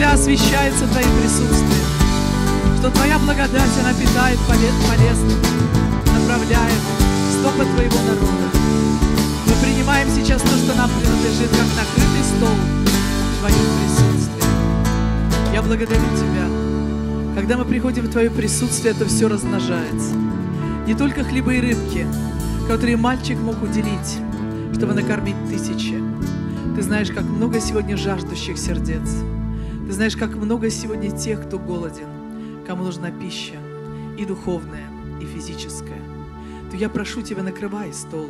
земля освещается Твоим присутствием, что Твоя благодать, она питает полезно, направляет стопы Твоего народа. Мы принимаем сейчас то, что нам принадлежит, как накрытый стол в Твоем присутствии. Я благодарю Тебя. Когда мы приходим в Твое присутствие, это все размножается. Не только хлебы и рыбки, которые мальчик мог уделить, чтобы накормить тысячи. Ты знаешь, как много сегодня жаждущих сердец. Ты знаешь, как много сегодня тех, кто голоден, кому нужна пища, и духовная, и физическая. То я прошу тебя, накрывай стол,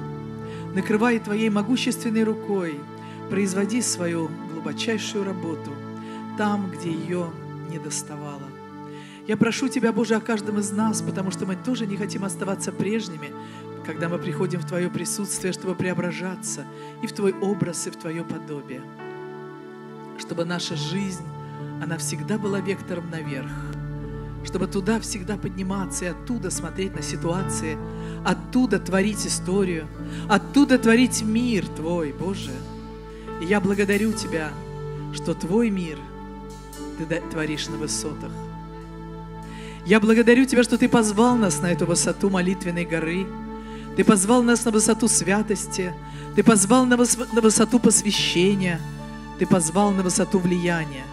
накрывай твоей могущественной рукой, производи свою глубочайшую работу там, где ее не доставало. Я прошу Тебя, Боже, о каждом из нас, потому что мы тоже не хотим оставаться прежними, когда мы приходим в Твое присутствие, чтобы преображаться и в Твой образ, и в Твое подобие. Чтобы наша жизнь она всегда была вектором наверх, чтобы туда всегда подниматься и оттуда смотреть на ситуации, оттуда творить историю, оттуда творить мир Твой, Боже. И я благодарю Тебя, что Твой мир Ты творишь на высотах. Я благодарю Тебя, что Ты позвал нас на эту высоту молитвенной горы, Ты позвал нас на высоту святости, Ты позвал на, высоту посвящения, Ты позвал на высоту влияния.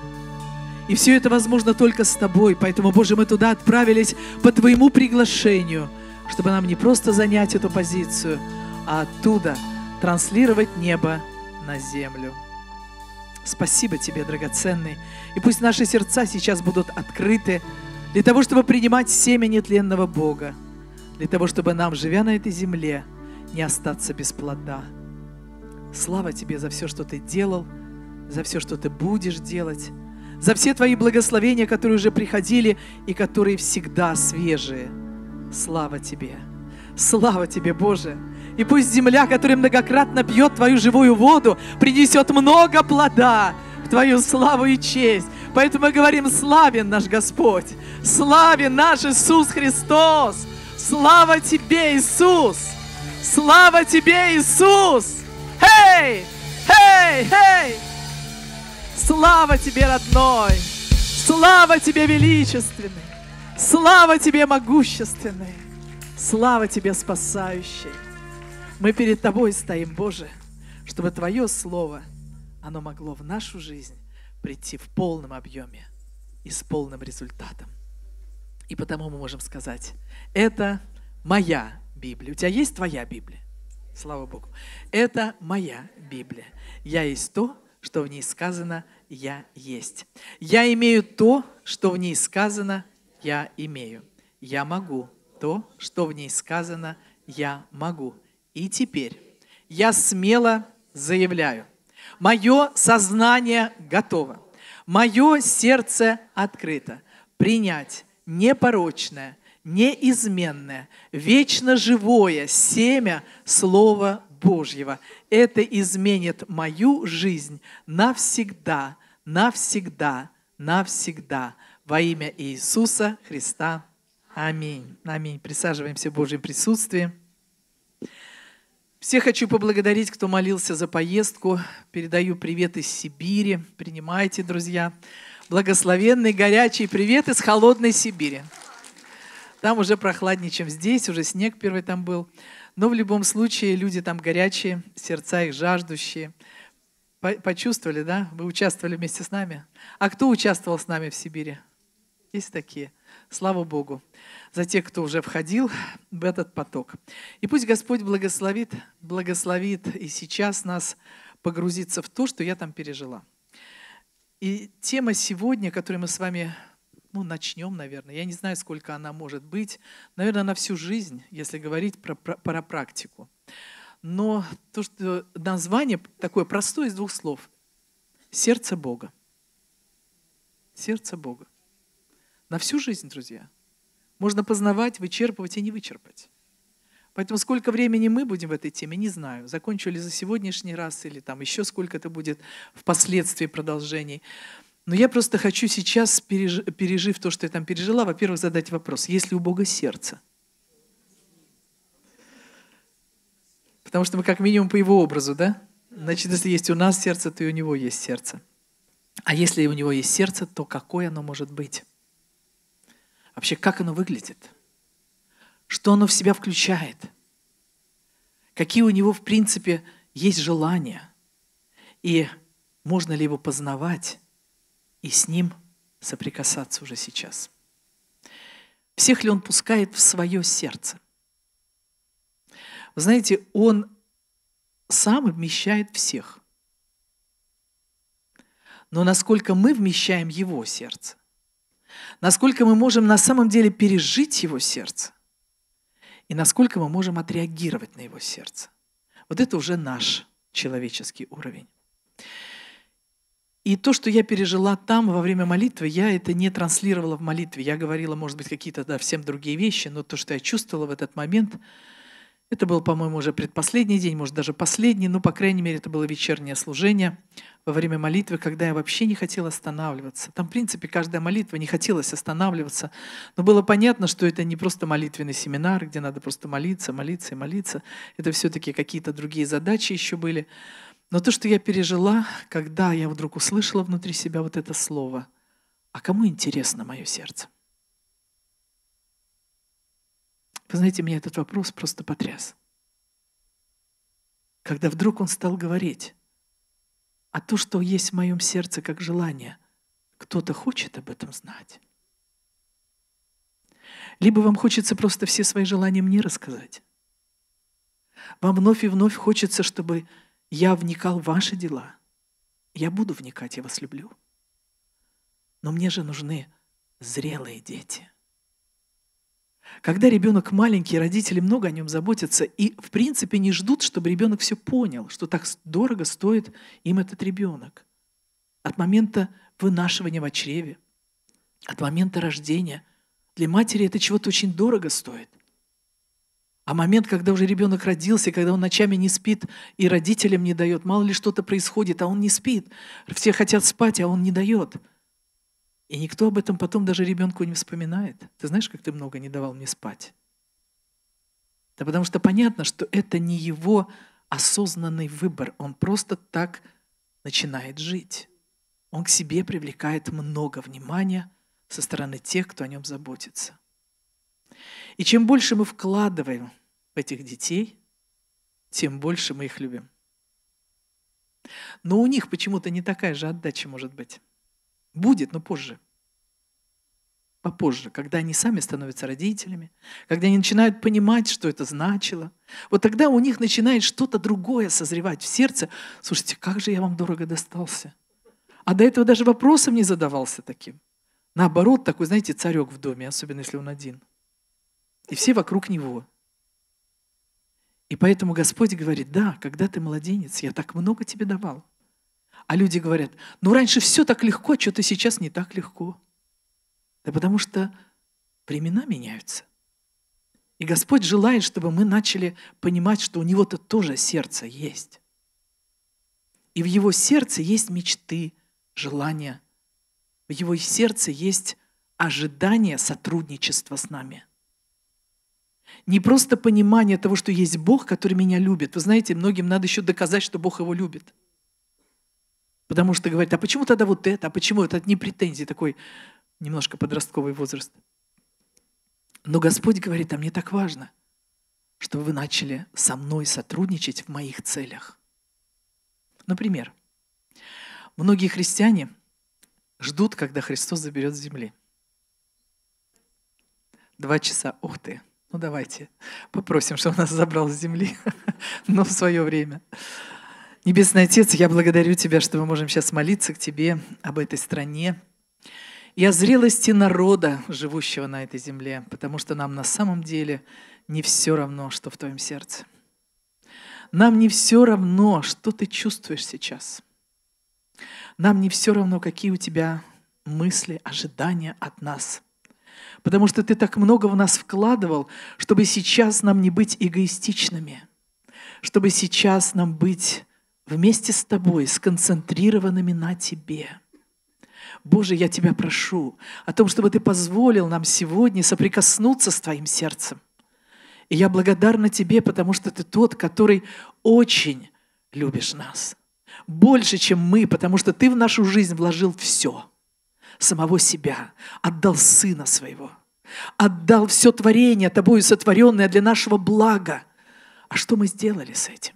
И все это возможно только с Тобой. Поэтому, Боже, мы туда отправились по Твоему приглашению, чтобы нам не просто занять эту позицию, а оттуда транслировать небо на землю. Спасибо Тебе, драгоценный. И пусть наши сердца сейчас будут открыты для того, чтобы принимать семя нетленного Бога, для того, чтобы нам, живя на этой земле, не остаться без плода. Слава Тебе за все, что Ты делал, за все, что Ты будешь делать за все Твои благословения, которые уже приходили и которые всегда свежие. Слава Тебе! Слава Тебе, Боже! И пусть земля, которая многократно пьет Твою живую воду, принесет много плода в Твою славу и честь. Поэтому мы говорим, славен наш Господь, славен наш Иисус Христос. Слава Тебе, Иисус! Слава Тебе, Иисус! эй, эй, эй. Слава Тебе, родной! Слава Тебе, величественный! Слава Тебе, могущественный! Слава Тебе, спасающий! Мы перед Тобой стоим, Боже, чтобы Твое Слово, оно могло в нашу жизнь прийти в полном объеме и с полным результатом. И потому мы можем сказать, это моя Библия. У тебя есть твоя Библия? Слава Богу. Это моя Библия. Я есть то, что в ней сказано «Я есть». Я имею то, что в ней сказано «Я имею». Я могу то, что в ней сказано «Я могу». И теперь я смело заявляю, мое сознание готово, мое сердце открыто принять непорочное, неизменное, вечно живое семя Слова Божьего. Это изменит мою жизнь навсегда, навсегда, навсегда. Во имя Иисуса Христа. Аминь. Аминь. Присаживаемся в Божьем присутствии. Все хочу поблагодарить, кто молился за поездку. Передаю привет из Сибири. Принимайте, друзья. Благословенный горячий привет из холодной Сибири. Там уже прохладнее, чем здесь, уже снег первый там был. Но в любом случае люди там горячие, сердца их жаждущие. Почувствовали, да? Вы участвовали вместе с нами. А кто участвовал с нами в Сибири? Есть такие. Слава Богу за тех, кто уже входил в этот поток. И пусть Господь благословит, благословит и сейчас нас погрузиться в то, что я там пережила. И тема сегодня, которую мы с вами ну, начнем, наверное. Я не знаю, сколько она может быть. Наверное, на всю жизнь, если говорить про, про, про практику. Но то, что э, название такое простое из двух слов. Сердце Бога. Сердце Бога. На всю жизнь, друзья. Можно познавать, вычерпывать и не вычерпать. Поэтому сколько времени мы будем в этой теме, не знаю. Закончу ли за сегодняшний раз или там еще сколько это будет впоследствии продолжений. Но я просто хочу сейчас, пережив то, что я там пережила, во-первых, задать вопрос, есть ли у Бога сердце? Потому что мы как минимум по его образу, да? Значит, если есть у нас сердце, то и у него есть сердце. А если у него есть сердце, то какое оно может быть? Вообще, как оно выглядит? Что оно в себя включает? Какие у него, в принципе, есть желания? И можно ли его познавать? и с Ним соприкасаться уже сейчас. Всех ли Он пускает в свое сердце? Вы знаете, Он сам вмещает всех. Но насколько мы вмещаем Его сердце, насколько мы можем на самом деле пережить Его сердце, и насколько мы можем отреагировать на Его сердце. Вот это уже наш человеческий уровень. И то, что я пережила там во время молитвы, я это не транслировала в молитве. Я говорила, может быть, какие-то да, всем другие вещи, но то, что я чувствовала в этот момент, это был, по-моему, уже предпоследний день, может, даже последний, но, ну, по крайней мере, это было вечернее служение во время молитвы, когда я вообще не хотела останавливаться. Там, в принципе, каждая молитва не хотелось останавливаться, но было понятно, что это не просто молитвенный семинар, где надо просто молиться, молиться и молиться. Это все-таки какие-то другие задачи еще были. Но то, что я пережила, когда я вдруг услышала внутри себя вот это слово, а кому интересно мое сердце? Вы знаете, меня этот вопрос просто потряс. Когда вдруг он стал говорить, а то, что есть в моем сердце как желание, кто-то хочет об этом знать. Либо вам хочется просто все свои желания мне рассказать. Вам вновь и вновь хочется, чтобы я вникал в ваши дела. Я буду вникать, я вас люблю. Но мне же нужны зрелые дети. Когда ребенок маленький, родители много о нем заботятся и, в принципе, не ждут, чтобы ребенок все понял, что так дорого стоит им этот ребенок. От момента вынашивания в чреве, от момента рождения. Для матери это чего-то очень дорого стоит – а момент, когда уже ребенок родился, когда он ночами не спит и родителям не дает, мало ли что-то происходит, а он не спит. Все хотят спать, а он не дает. И никто об этом потом даже ребенку не вспоминает. Ты знаешь, как ты много не давал мне спать? Да потому что понятно, что это не его осознанный выбор. Он просто так начинает жить. Он к себе привлекает много внимания со стороны тех, кто о нем заботится. И чем больше мы вкладываем в этих детей, тем больше мы их любим. Но у них почему-то не такая же отдача может быть. Будет, но позже. Попозже, когда они сами становятся родителями, когда они начинают понимать, что это значило. Вот тогда у них начинает что-то другое созревать в сердце. Слушайте, как же я вам дорого достался. А до этого даже вопросом не задавался таким. Наоборот, такой, знаете, царек в доме, особенно если он один – и все вокруг него. И поэтому Господь говорит, да, когда ты младенец, я так много тебе давал. А люди говорят, ну раньше все так легко, а что ты сейчас не так легко. Да потому что времена меняются. И Господь желает, чтобы мы начали понимать, что у Него-то тоже сердце есть. И в Его сердце есть мечты, желания. В Его сердце есть ожидание сотрудничества с нами. Не просто понимание того, что есть Бог, который меня любит. Вы знаете, многим надо еще доказать, что Бог его любит. Потому что говорят: а почему тогда вот это, а почему это не претензии, такой немножко подростковый возраст. Но Господь говорит, а мне так важно, чтобы вы начали со мной сотрудничать в моих целях. Например, многие христиане ждут, когда Христос заберет с земли. Два часа, ух ты, ну давайте попросим, чтобы он нас забрал с земли, но в свое время. Небесный Отец, я благодарю Тебя, что мы можем сейчас молиться к Тебе об этой стране и о зрелости народа, живущего на этой земле, потому что нам на самом деле не все равно, что в Твоем сердце. Нам не все равно, что ты чувствуешь сейчас. Нам не все равно, какие у тебя мысли, ожидания от нас – потому что Ты так много в нас вкладывал, чтобы сейчас нам не быть эгоистичными, чтобы сейчас нам быть вместе с Тобой, сконцентрированными на Тебе. Боже, я Тебя прошу о том, чтобы Ты позволил нам сегодня соприкоснуться с Твоим сердцем. И я благодарна Тебе, потому что Ты тот, который очень любишь нас. Больше, чем мы, потому что Ты в нашу жизнь вложил все – самого себя, отдал Сына Своего, отдал все творение Тобою сотворенное для нашего блага. А что мы сделали с этим?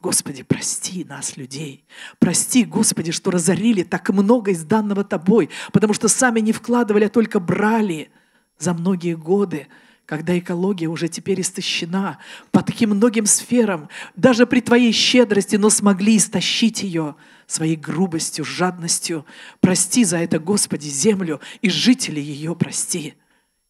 Господи, прости нас, людей. Прости, Господи, что разорили так много из данного Тобой, потому что сами не вкладывали, а только брали за многие годы, когда экология уже теперь истощена по таким многим сферам, даже при Твоей щедрости, но смогли истощить ее – своей грубостью, жадностью. Прости за это, Господи, землю и жители ее прости.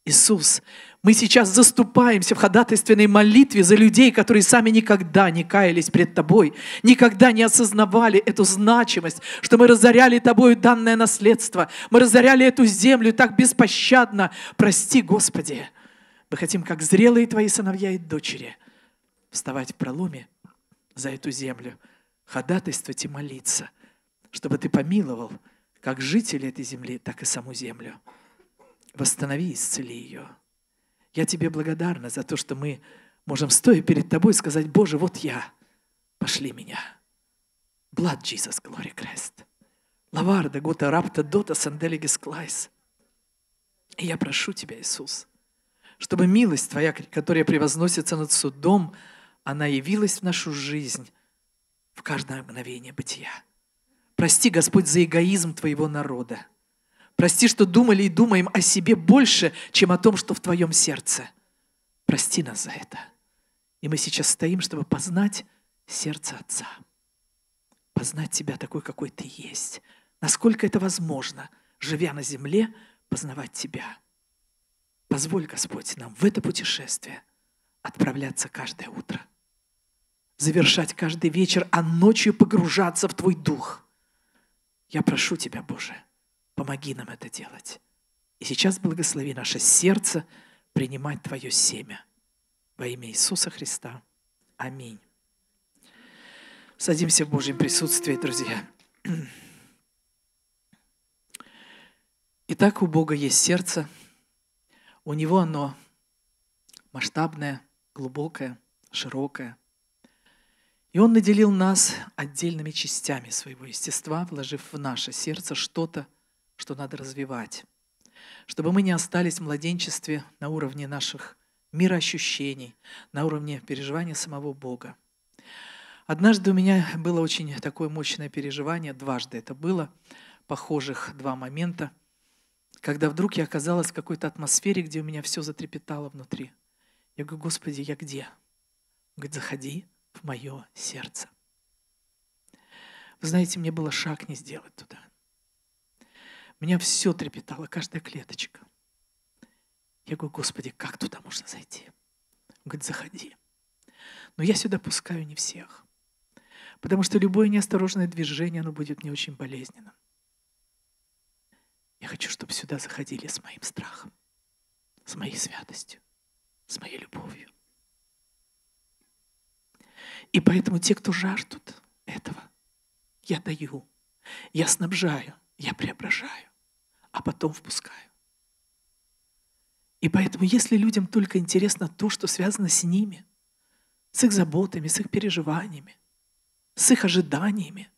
Иисус, мы сейчас заступаемся в ходатайственной молитве за людей, которые сами никогда не каялись пред Тобой, никогда не осознавали эту значимость, что мы разоряли Тобою данное наследство, мы разоряли эту землю так беспощадно. Прости, Господи. Мы хотим, как зрелые Твои сыновья и дочери, вставать в проломе за эту землю – ходатайствовать и молиться, чтобы ты помиловал как жителей этой земли, так и саму землю. Восстанови и исцели ее. Я тебе благодарна за то, что мы можем, стоя перед тобой, сказать, Боже, вот я, пошли меня. Blood Jesus, glory Christ. Лаварда, Гота, Рапта, Дота, Санделигис, Клайс. И я прошу Тебя, Иисус, чтобы милость Твоя, которая превозносится над судом, она явилась в нашу жизнь в каждое мгновение бытия. Прости, Господь, за эгоизм Твоего народа. Прости, что думали и думаем о себе больше, чем о том, что в Твоем сердце. Прости нас за это. И мы сейчас стоим, чтобы познать сердце Отца. Познать Тебя такой, какой Ты есть. Насколько это возможно, живя на земле, познавать Тебя. Позволь, Господь, нам в это путешествие отправляться каждое утро – завершать каждый вечер, а ночью погружаться в Твой Дух. Я прошу Тебя, Боже, помоги нам это делать. И сейчас благослови наше сердце принимать Твое семя. Во имя Иисуса Христа. Аминь. Садимся в Божьем присутствии, друзья. Итак, у Бога есть сердце. У Него оно масштабное, глубокое, широкое – и Он наделил нас отдельными частями своего естества, вложив в наше сердце что-то, что надо развивать, чтобы мы не остались в младенчестве на уровне наших мироощущений, на уровне переживания самого Бога. Однажды у меня было очень такое мощное переживание, дважды это было, похожих два момента, когда вдруг я оказалась в какой-то атмосфере, где у меня все затрепетало внутри. Я говорю, Господи, я где? Он говорит, заходи мое сердце. Вы знаете, мне было шаг не сделать туда. Меня все трепетало, каждая клеточка. Я говорю, Господи, как туда можно зайти? Он говорит, заходи. Но я сюда пускаю не всех. Потому что любое неосторожное движение, оно будет мне очень болезненным. Я хочу, чтобы сюда заходили с моим страхом, с моей святостью, с моей любовью. И поэтому те, кто жаждут этого, я даю, я снабжаю, я преображаю, а потом впускаю. И поэтому, если людям только интересно то, что связано с ними, с их заботами, с их переживаниями, с их ожиданиями,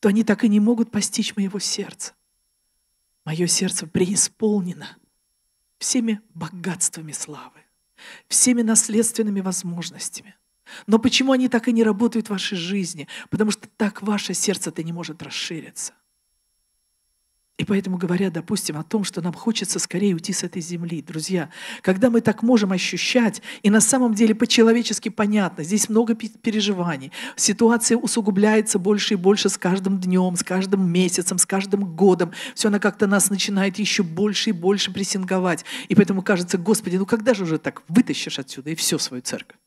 то они так и не могут постичь моего сердца. Мое сердце преисполнено всеми богатствами славы, всеми наследственными возможностями, но почему они так и не работают в вашей жизни? Потому что так ваше сердце-то не может расшириться. И поэтому, говоря, допустим, о том, что нам хочется скорее уйти с этой земли, друзья, когда мы так можем ощущать, и на самом деле по-человечески понятно, здесь много переживаний, ситуация усугубляется больше и больше с каждым днем, с каждым месяцем, с каждым годом, все она как-то нас начинает еще больше и больше прессинговать. И поэтому кажется, Господи, ну когда же уже так вытащишь отсюда и все свою церковь?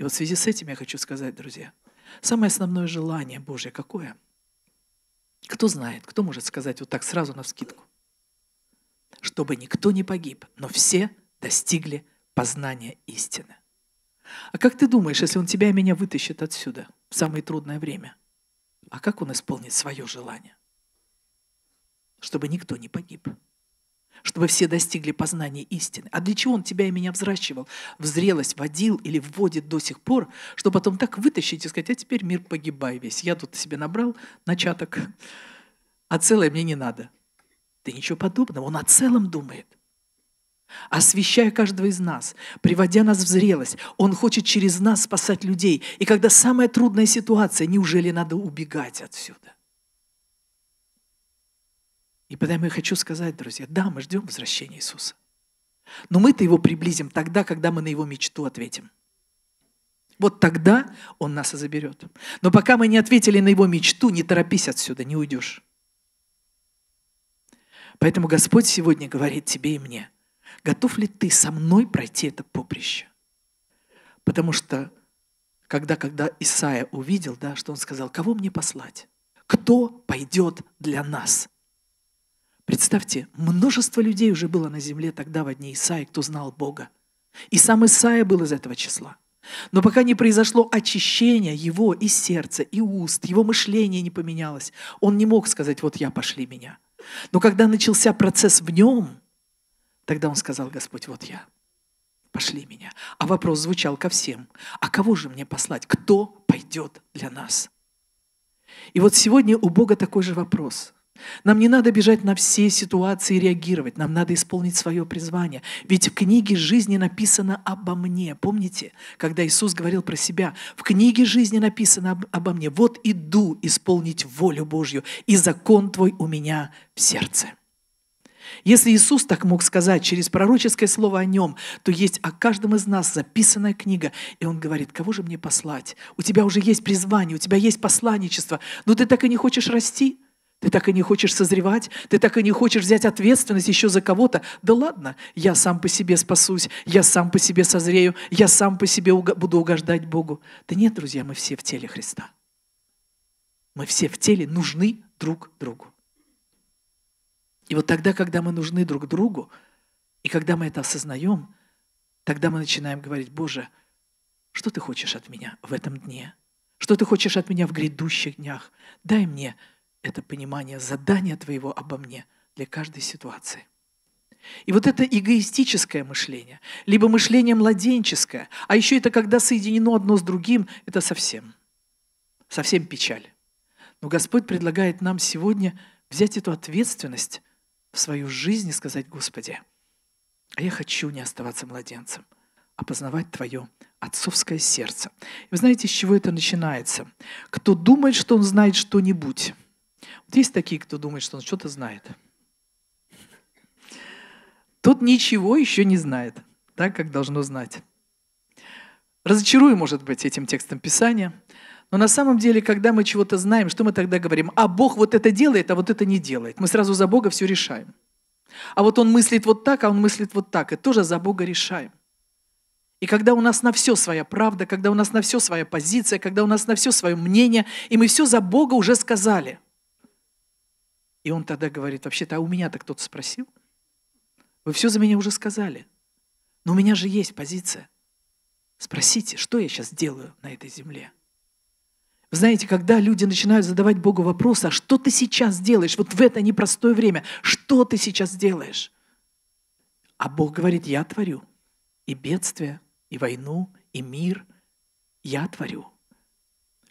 И вот в связи с этим я хочу сказать, друзья, самое основное желание Божье какое? Кто знает, кто может сказать вот так сразу на вскидку? Чтобы никто не погиб, но все достигли познания истины. А как ты думаешь, если он тебя и меня вытащит отсюда в самое трудное время, а как он исполнит свое желание? Чтобы никто не погиб чтобы все достигли познания истины. А для чего он тебя и меня взращивал, в зрелость водил или вводит до сих пор, чтобы потом так вытащить и сказать, а теперь мир погибай весь. Я тут себе набрал начаток, а целое мне не надо. Ты ничего подобного, он о целом думает освещая каждого из нас, приводя нас в зрелость. Он хочет через нас спасать людей. И когда самая трудная ситуация, неужели надо убегать отсюда? И поэтому я хочу сказать, друзья, да, мы ждем возвращения Иисуса. Но мы-то его приблизим тогда, когда мы на его мечту ответим. Вот тогда он нас и заберет. Но пока мы не ответили на его мечту, не торопись отсюда, не уйдешь. Поэтому Господь сегодня говорит тебе и мне, готов ли ты со мной пройти это поприще? Потому что когда, когда Исаия увидел, да, что он сказал, кого мне послать? Кто пойдет для нас? Представьте, множество людей уже было на земле тогда в одни Исаи, кто знал Бога. И сам Исаия был из этого числа. Но пока не произошло очищение его и сердца, и уст, его мышление не поменялось, он не мог сказать «вот я, пошли меня». Но когда начался процесс в нем, тогда он сказал «Господь, вот я, пошли меня». А вопрос звучал ко всем «А кого же мне послать? Кто пойдет для нас?» И вот сегодня у Бога такой же вопрос – нам не надо бежать на все ситуации и реагировать, нам надо исполнить свое призвание. Ведь в книге жизни написано обо мне. Помните, когда Иисус говорил про себя, в книге жизни написано об, обо мне, вот иду исполнить волю Божью, и закон твой у меня в сердце. Если Иисус так мог сказать через пророческое слово о Нем, то есть о каждом из нас записанная книга. И Он говорит, кого же мне послать? У тебя уже есть призвание, у тебя есть посланничество, но ну ты так и не хочешь расти – ты так и не хочешь созревать? Ты так и не хочешь взять ответственность еще за кого-то? Да ладно, я сам по себе спасусь, я сам по себе созрею, я сам по себе буду угождать Богу. Да нет, друзья, мы все в теле Христа. Мы все в теле нужны друг другу. И вот тогда, когда мы нужны друг другу, и когда мы это осознаем, тогда мы начинаем говорить, Боже, что ты хочешь от меня в этом дне? Что ты хочешь от меня в грядущих днях? Дай мне это понимание задания твоего обо мне для каждой ситуации. И вот это эгоистическое мышление, либо мышление младенческое, а еще это когда соединено одно с другим, это совсем, совсем печаль. Но Господь предлагает нам сегодня взять эту ответственность в свою жизнь и сказать, Господи, а я хочу не оставаться младенцем, а познавать Твое отцовское сердце. И вы знаете, с чего это начинается? Кто думает, что он знает что-нибудь – вот есть такие, кто думает, что он что-то знает. Тот ничего еще не знает, так как должно знать. Разочарую, может быть, этим текстом Писания, но на самом деле, когда мы чего-то знаем, что мы тогда говорим? А Бог вот это делает, а вот это не делает. Мы сразу за Бога все решаем. А вот он мыслит вот так, а он мыслит вот так. И тоже за Бога решаем. И когда у нас на все своя правда, когда у нас на все своя позиция, когда у нас на все свое мнение, и мы все за Бога уже сказали – и он тогда говорит, вообще-то, а у меня-то кто-то спросил? Вы все за меня уже сказали. Но у меня же есть позиция. Спросите, что я сейчас делаю на этой земле? Вы знаете, когда люди начинают задавать Богу вопрос, а что ты сейчас делаешь? Вот в это непростое время, что ты сейчас делаешь? А Бог говорит, я творю и бедствие, и войну, и мир. Я творю.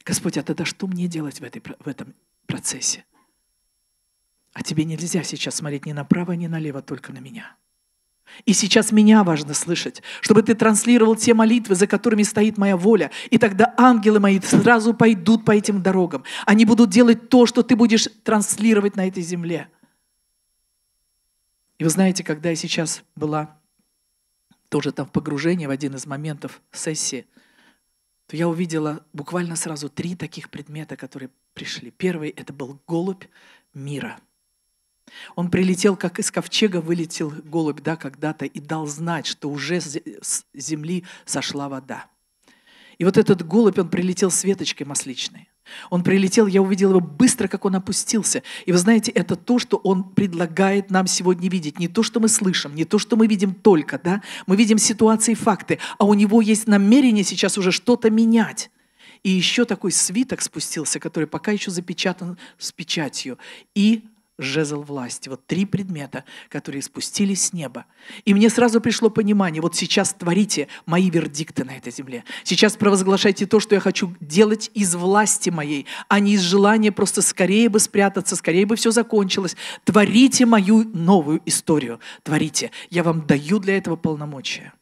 Господь, а тогда что мне делать в, этой, в этом процессе? А тебе нельзя сейчас смотреть ни направо, ни налево, только на меня. И сейчас меня важно слышать, чтобы ты транслировал те молитвы, за которыми стоит моя воля. И тогда ангелы мои сразу пойдут по этим дорогам. Они будут делать то, что ты будешь транслировать на этой земле. И вы знаете, когда я сейчас была тоже там в погружении в один из моментов сессии, то я увидела буквально сразу три таких предмета, которые пришли. Первый — это был голубь мира — он прилетел, как из ковчега вылетел голубь, да, когда-то, и дал знать, что уже с земли сошла вода. И вот этот голубь, он прилетел с веточкой масличной. Он прилетел, я увидел его быстро, как он опустился. И вы знаете, это то, что он предлагает нам сегодня видеть. Не то, что мы слышим, не то, что мы видим только, да? Мы видим ситуации и факты, а у него есть намерение сейчас уже что-то менять. И еще такой свиток спустился, который пока еще запечатан с печатью. И жезл власти. Вот три предмета, которые спустились с неба. И мне сразу пришло понимание, вот сейчас творите мои вердикты на этой земле. Сейчас провозглашайте то, что я хочу делать из власти моей, а не из желания просто скорее бы спрятаться, скорее бы все закончилось. Творите мою новую историю. Творите. Я вам даю для этого полномочия.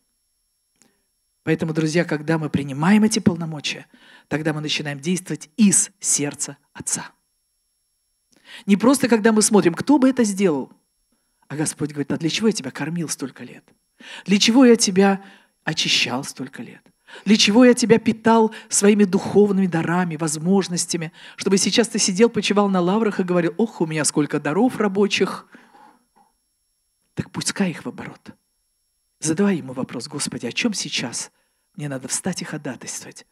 Поэтому, друзья, когда мы принимаем эти полномочия, тогда мы начинаем действовать из сердца Отца. Не просто, когда мы смотрим, кто бы это сделал. А Господь говорит, а для чего я тебя кормил столько лет? Для чего я тебя очищал столько лет? Для чего я тебя питал своими духовными дарами, возможностями, чтобы сейчас ты сидел, почевал на лаврах и говорил, ох, у меня сколько даров рабочих. Так пускай их в оборот. Задавай ему вопрос, Господи, о чем сейчас мне надо встать и ходатайствовать?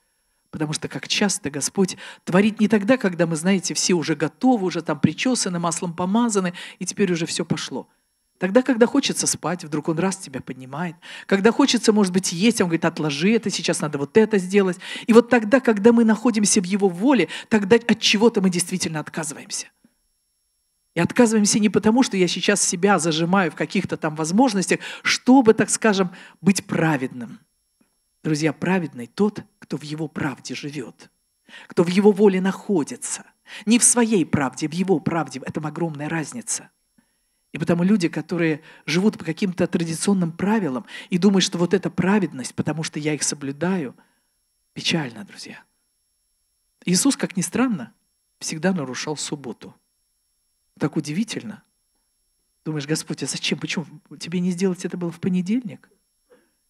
Потому что, как часто Господь творит не тогда, когда мы, знаете, все уже готовы, уже там причесаны, маслом помазаны, и теперь уже все пошло. Тогда, когда хочется спать, вдруг он раз тебя поднимает. Когда хочется, может быть, есть, он говорит, отложи это, сейчас надо вот это сделать. И вот тогда, когда мы находимся в его воле, тогда от чего-то мы действительно отказываемся. И отказываемся не потому, что я сейчас себя зажимаю в каких-то там возможностях, чтобы, так скажем, быть праведным. Друзья, праведный тот – кто в Его правде живет, кто в Его воле находится. Не в своей правде, а в Его правде. В этом огромная разница. И потому люди, которые живут по каким-то традиционным правилам и думают, что вот это праведность, потому что я их соблюдаю, печально, друзья. Иисус, как ни странно, всегда нарушал субботу. Так удивительно. Думаешь, Господь, а зачем? Почему? Тебе не сделать это было в понедельник?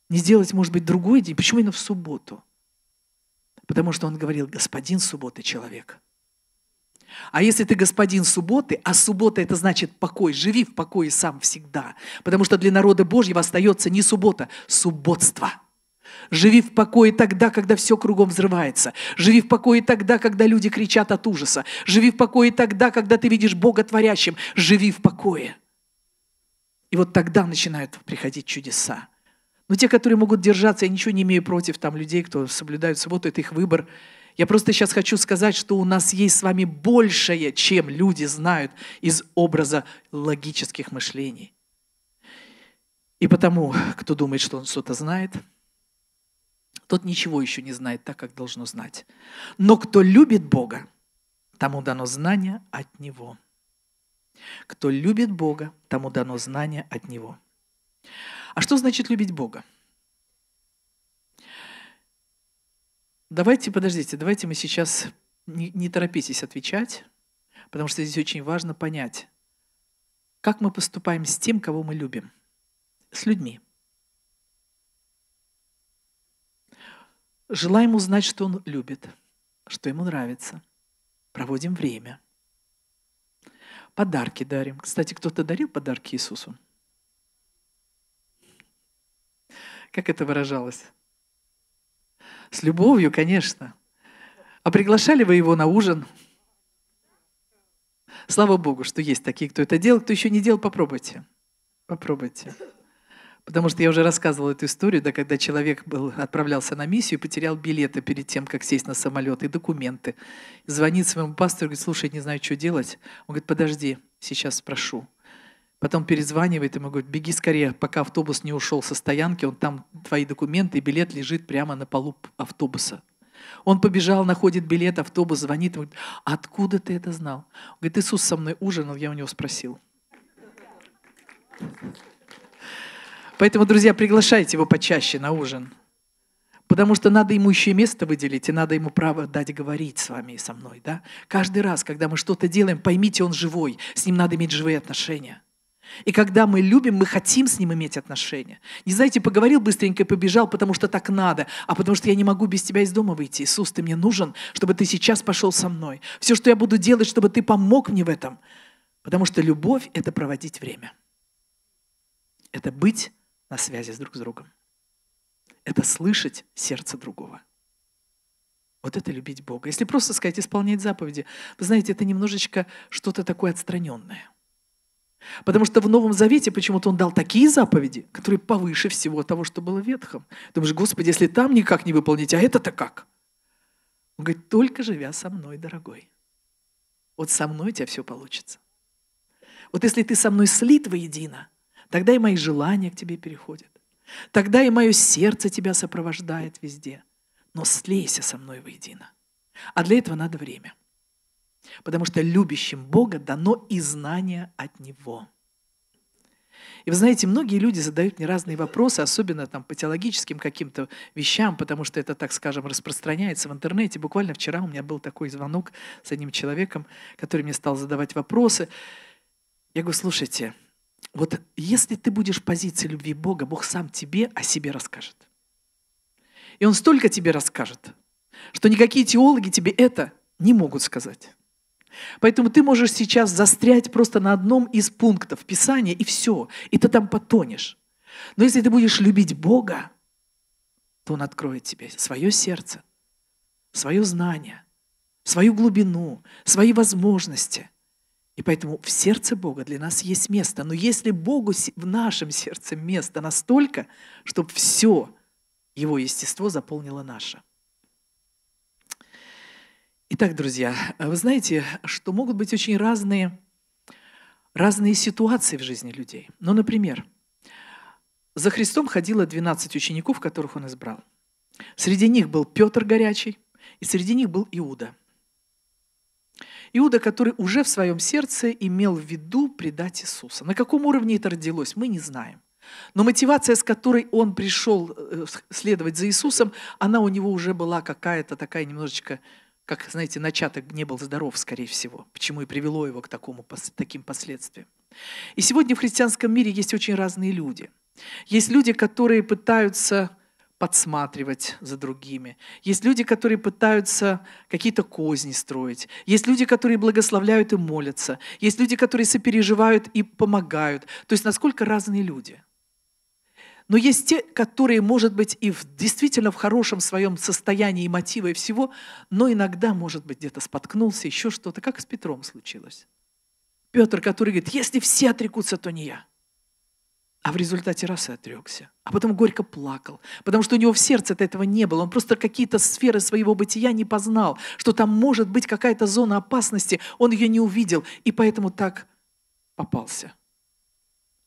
Не сделать, может быть, другой день? Почему именно в субботу? Потому что он говорил, господин субботы человек. А если ты господин субботы, а суббота это значит покой, живи в покое сам всегда. Потому что для народа Божьего остается не суббота, субботство – Живи в покое тогда, когда все кругом взрывается. Живи в покое тогда, когда люди кричат от ужаса. Живи в покое тогда, когда ты видишь Бога творящим. Живи в покое. И вот тогда начинают приходить чудеса. Но те, которые могут держаться, я ничего не имею против там людей, кто соблюдают субботу, это их выбор. Я просто сейчас хочу сказать, что у нас есть с вами большее, чем люди знают из образа логических мышлений. И потому, кто думает, что он что-то знает, тот ничего еще не знает так, как должно знать. Но кто любит Бога, тому дано знание от Него. Кто любит Бога, тому дано знание от Него. А что значит любить Бога? Давайте, подождите, давайте мы сейчас не, не торопитесь отвечать, потому что здесь очень важно понять, как мы поступаем с тем, кого мы любим, с людьми. Желаем узнать, что он любит, что ему нравится. Проводим время. Подарки дарим. Кстати, кто-то дарил подарки Иисусу? Как это выражалось? С любовью, конечно. А приглашали вы его на ужин? Слава Богу, что есть такие, кто это делал. Кто еще не делал, попробуйте. Попробуйте. Потому что я уже рассказывала эту историю, да, когда человек был, отправлялся на миссию, потерял билеты перед тем, как сесть на самолет, и документы. Звонит своему пастору, говорит, слушай, не знаю, что делать. Он говорит, подожди, сейчас спрошу. Потом перезванивает ему, говорит, беги скорее, пока автобус не ушел со стоянки, он там, твои документы и билет лежит прямо на полу автобуса. Он побежал, находит билет, автобус звонит, говорит, откуда ты это знал? Он говорит, Иисус со мной ужинал, я у него спросил. Поэтому, друзья, приглашайте его почаще на ужин. Потому что надо ему еще и место выделить, и надо ему право дать говорить с вами и со мной. Да? Каждый раз, когда мы что-то делаем, поймите, он живой, с ним надо иметь живые отношения. И когда мы любим, мы хотим с ним иметь отношения. Не знаете, поговорил быстренько и побежал, потому что так надо, а потому что я не могу без тебя из дома выйти. Иисус, ты мне нужен, чтобы ты сейчас пошел со мной. Все, что я буду делать, чтобы ты помог мне в этом. Потому что любовь — это проводить время. Это быть на связи с друг с другом. Это слышать сердце другого. Вот это любить Бога. Если просто сказать, исполнять заповеди, вы знаете, это немножечко что-то такое отстраненное. Потому что в Новом Завете почему-то он дал такие заповеди, которые повыше всего того, что было в Ветхом. Думаешь, Господи, если там никак не выполнить, а это-то как? Он говорит, только живя со мной, дорогой. Вот со мной у тебя все получится. Вот если ты со мной слит воедино, тогда и мои желания к тебе переходят. Тогда и мое сердце тебя сопровождает везде. Но слейся со мной воедино. А для этого надо время – потому что любящим Бога дано и знание от Него. И вы знаете, многие люди задают мне разные вопросы, особенно там по теологическим каким-то вещам, потому что это, так скажем, распространяется в интернете. Буквально вчера у меня был такой звонок с одним человеком, который мне стал задавать вопросы. Я говорю, слушайте, вот если ты будешь в позиции любви Бога, Бог сам тебе о себе расскажет. И Он столько тебе расскажет, что никакие теологи тебе это не могут сказать. Поэтому ты можешь сейчас застрять просто на одном из пунктов Писания, и все, и ты там потонешь. Но если ты будешь любить Бога, то Он откроет тебе свое сердце, свое знание, свою глубину, свои возможности. И поэтому в сердце Бога для нас есть место. Но если Богу в нашем сердце место настолько, чтобы все его естество заполнило наше – Итак, друзья, э, вы знаете, что могут быть очень разные, разные ситуации в жизни людей. Ну, например, за Христом ходило 12 учеников, которых он избрал. Среди них был Петр Горячий, и среди них был Иуда. Иуда, который уже в своем сердце имел в виду предать Иисуса. На каком уровне это родилось, мы не знаем. Но мотивация, с которой он пришел э, следовать за Иисусом, она у него уже была какая-то такая немножечко как, знаете, начаток не был здоров, скорее всего, почему и привело его к такому, таким последствиям. И сегодня в христианском мире есть очень разные люди. Есть люди, которые пытаются подсматривать за другими. Есть люди, которые пытаются какие-то козни строить. Есть люди, которые благословляют и молятся. Есть люди, которые сопереживают и помогают. То есть насколько разные люди – но есть те, которые, может быть, и в, действительно в хорошем своем состоянии, и мотива, всего, но иногда, может быть, где-то споткнулся, еще что-то, как с Петром случилось. Петр, который говорит, если все отрекутся, то не я. А в результате раз и отрекся. А потом горько плакал, потому что у него в сердце от этого не было. Он просто какие-то сферы своего бытия не познал, что там может быть какая-то зона опасности, он ее не увидел, и поэтому так попался.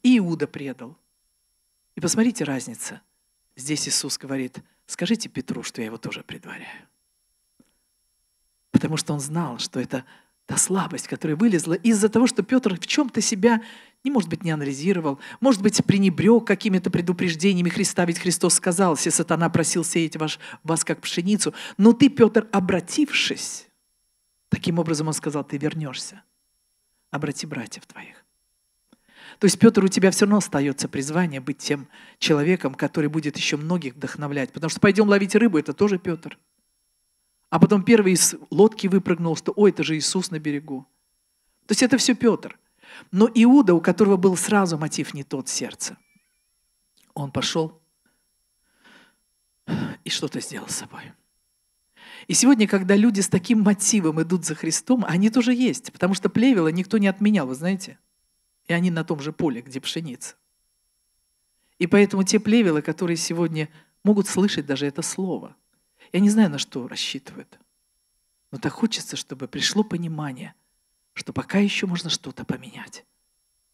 И Иуда предал, и посмотрите разница. Здесь Иисус говорит, скажите Петру, что я его тоже предваряю. Потому что он знал, что это та слабость, которая вылезла из-за того, что Петр в чем-то себя, не может быть, не анализировал, может быть, пренебрег какими-то предупреждениями Христа, ведь Христос сказал, "Если сатана просил сеять ваш, вас, как пшеницу, но ты, Петр, обратившись, таким образом он сказал, ты вернешься, обрати братьев твоих». То есть, Петр, у тебя все равно остается призвание быть тем человеком, который будет еще многих вдохновлять. Потому что пойдем ловить рыбу, это тоже Петр. А потом первый из лодки выпрыгнул, что «Ой, это же Иисус на берегу». То есть это все Петр. Но Иуда, у которого был сразу мотив не тот сердце, он пошел и что-то сделал с собой. И сегодня, когда люди с таким мотивом идут за Христом, они тоже есть, потому что плевела никто не отменял, вы знаете – и они на том же поле, где пшеница. И поэтому те плевелы, которые сегодня могут слышать даже это слово, я не знаю, на что рассчитывают, но так хочется, чтобы пришло понимание, что пока еще можно что-то поменять.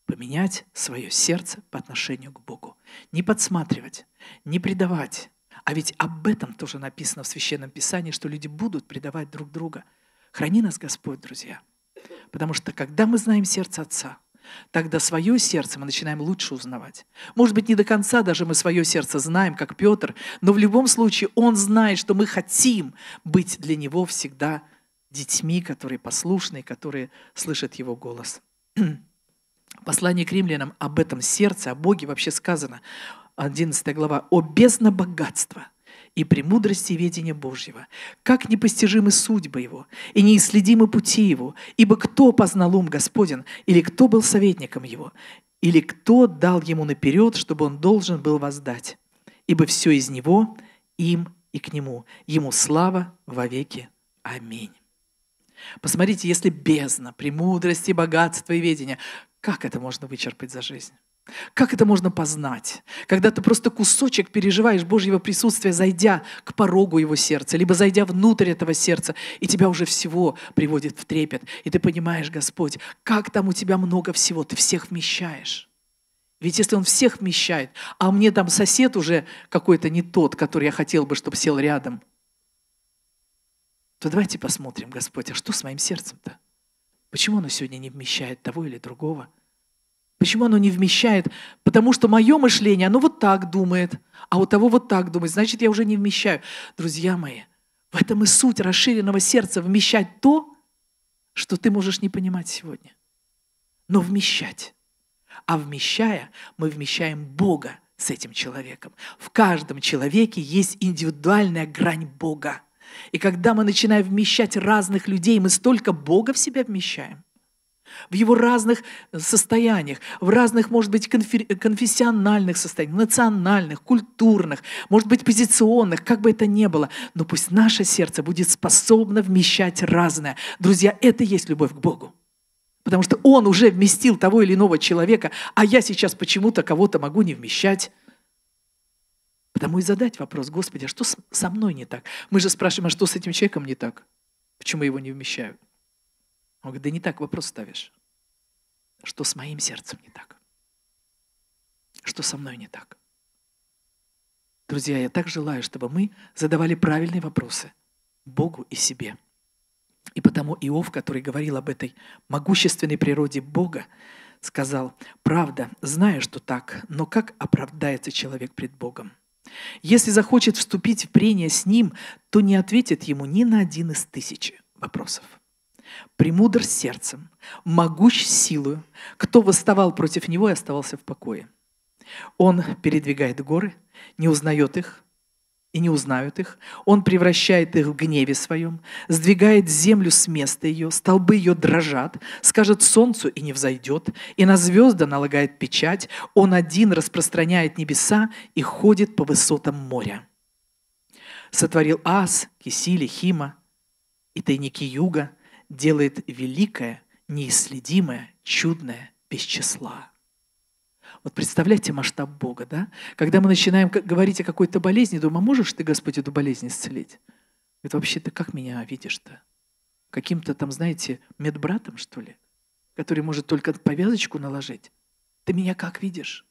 Поменять свое сердце по отношению к Богу. Не подсматривать, не предавать. А ведь об этом тоже написано в Священном Писании, что люди будут предавать друг друга. Храни нас, Господь, друзья. Потому что когда мы знаем сердце Отца – Тогда свое сердце мы начинаем лучше узнавать. Может быть, не до конца даже мы свое сердце знаем, как Петр, но в любом случае он знает, что мы хотим быть для него всегда детьми, которые послушны, которые слышат его голос. Послание к римлянам об этом сердце, о Боге вообще сказано. 11 глава. «О бездна богатства!» и премудрости ведения Божьего. Как непостижимы судьбы Его, и неисследимы пути Его, ибо кто познал ум Господен, или кто был советником Его, или кто дал Ему наперед, чтобы Он должен был воздать, ибо все из Него, им и к Нему, Ему слава во веки. Аминь. Посмотрите, если бездна, премудрости, богатства и ведения, как это можно вычерпать за жизнь? Как это можно познать? Когда ты просто кусочек переживаешь Божьего присутствия, зайдя к порогу его сердца, либо зайдя внутрь этого сердца, и тебя уже всего приводит в трепет. И ты понимаешь, Господь, как там у тебя много всего, ты всех вмещаешь. Ведь если он всех вмещает, а мне там сосед уже какой-то не тот, который я хотел бы, чтобы сел рядом, то давайте посмотрим, Господь, а что с моим сердцем-то? Почему оно сегодня не вмещает того или другого? Почему оно не вмещает? Потому что мое мышление, оно вот так думает, а у того вот так думает, значит, я уже не вмещаю. Друзья мои, в этом и суть расширенного сердца – вмещать то, что ты можешь не понимать сегодня. Но вмещать. А вмещая, мы вмещаем Бога с этим человеком. В каждом человеке есть индивидуальная грань Бога. И когда мы начинаем вмещать разных людей, мы столько Бога в себя вмещаем, в его разных э, состояниях, в разных, может быть, э, конфессиональных состояниях, национальных, культурных, может быть, позиционных, как бы это ни было. Но пусть наше сердце будет способно вмещать разное. Друзья, это и есть любовь к Богу. Потому что Он уже вместил того или иного человека, а я сейчас почему-то кого-то могу не вмещать. Потому и задать вопрос, Господи, а что со мной не так? Мы же спрашиваем, а что с этим человеком не так? Почему его не вмещаю? Он говорит, да не так вопрос ставишь. Что с моим сердцем не так? Что со мной не так? Друзья, я так желаю, чтобы мы задавали правильные вопросы Богу и себе. И потому Иов, который говорил об этой могущественной природе Бога, сказал, «Правда, знаю, что так, но как оправдается человек пред Богом? Если захочет вступить в прение с Ним, то не ответит ему ни на один из тысячи вопросов премудр сердцем, могуч силою, кто восставал против него и оставался в покое. Он передвигает горы, не узнает их, и не узнают их. Он превращает их в гневе своем, сдвигает землю с места ее, столбы ее дрожат, скажет солнцу и не взойдет, и на звезды налагает печать. Он один распространяет небеса и ходит по высотам моря. Сотворил Ас, Кисили, Хима и тайники юга – делает великое, неисследимое, чудное без числа. Вот представляете масштаб Бога, да? Когда мы начинаем говорить о какой-то болезни, думаем, а можешь ты, Господь, эту болезнь исцелить? Это вообще ты как меня видишь-то? Каким-то там, знаете, медбратом, что ли? Который может только повязочку наложить? Ты меня как видишь?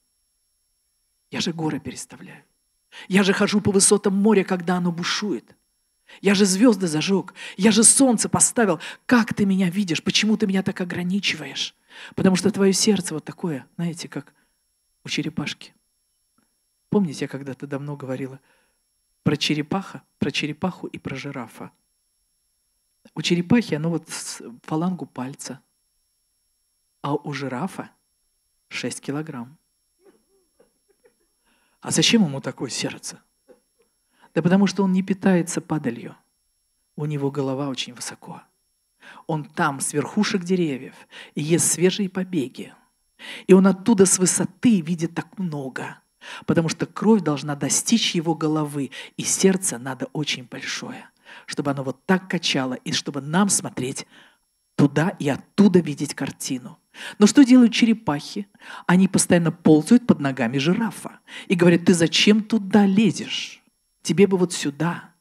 Я же горы переставляю. Я же хожу по высотам моря, когда оно бушует. Я же звезды зажег, я же солнце поставил. Как ты меня видишь? Почему ты меня так ограничиваешь? Потому что твое сердце вот такое, знаете, как у черепашки. Помните, я когда-то давно говорила про черепаха, про черепаху и про жирафа. У черепахи оно вот с фалангу пальца, а у жирафа 6 килограмм. А зачем ему такое сердце? Да потому что он не питается падалью. У него голова очень высоко. Он там, с верхушек деревьев, и ест свежие побеги. И он оттуда с высоты видит так много, потому что кровь должна достичь его головы, и сердце надо очень большое, чтобы оно вот так качало, и чтобы нам смотреть туда и оттуда видеть картину. Но что делают черепахи? Они постоянно ползают под ногами жирафа и говорят, ты зачем туда лезешь? Тебе бы вот сюда.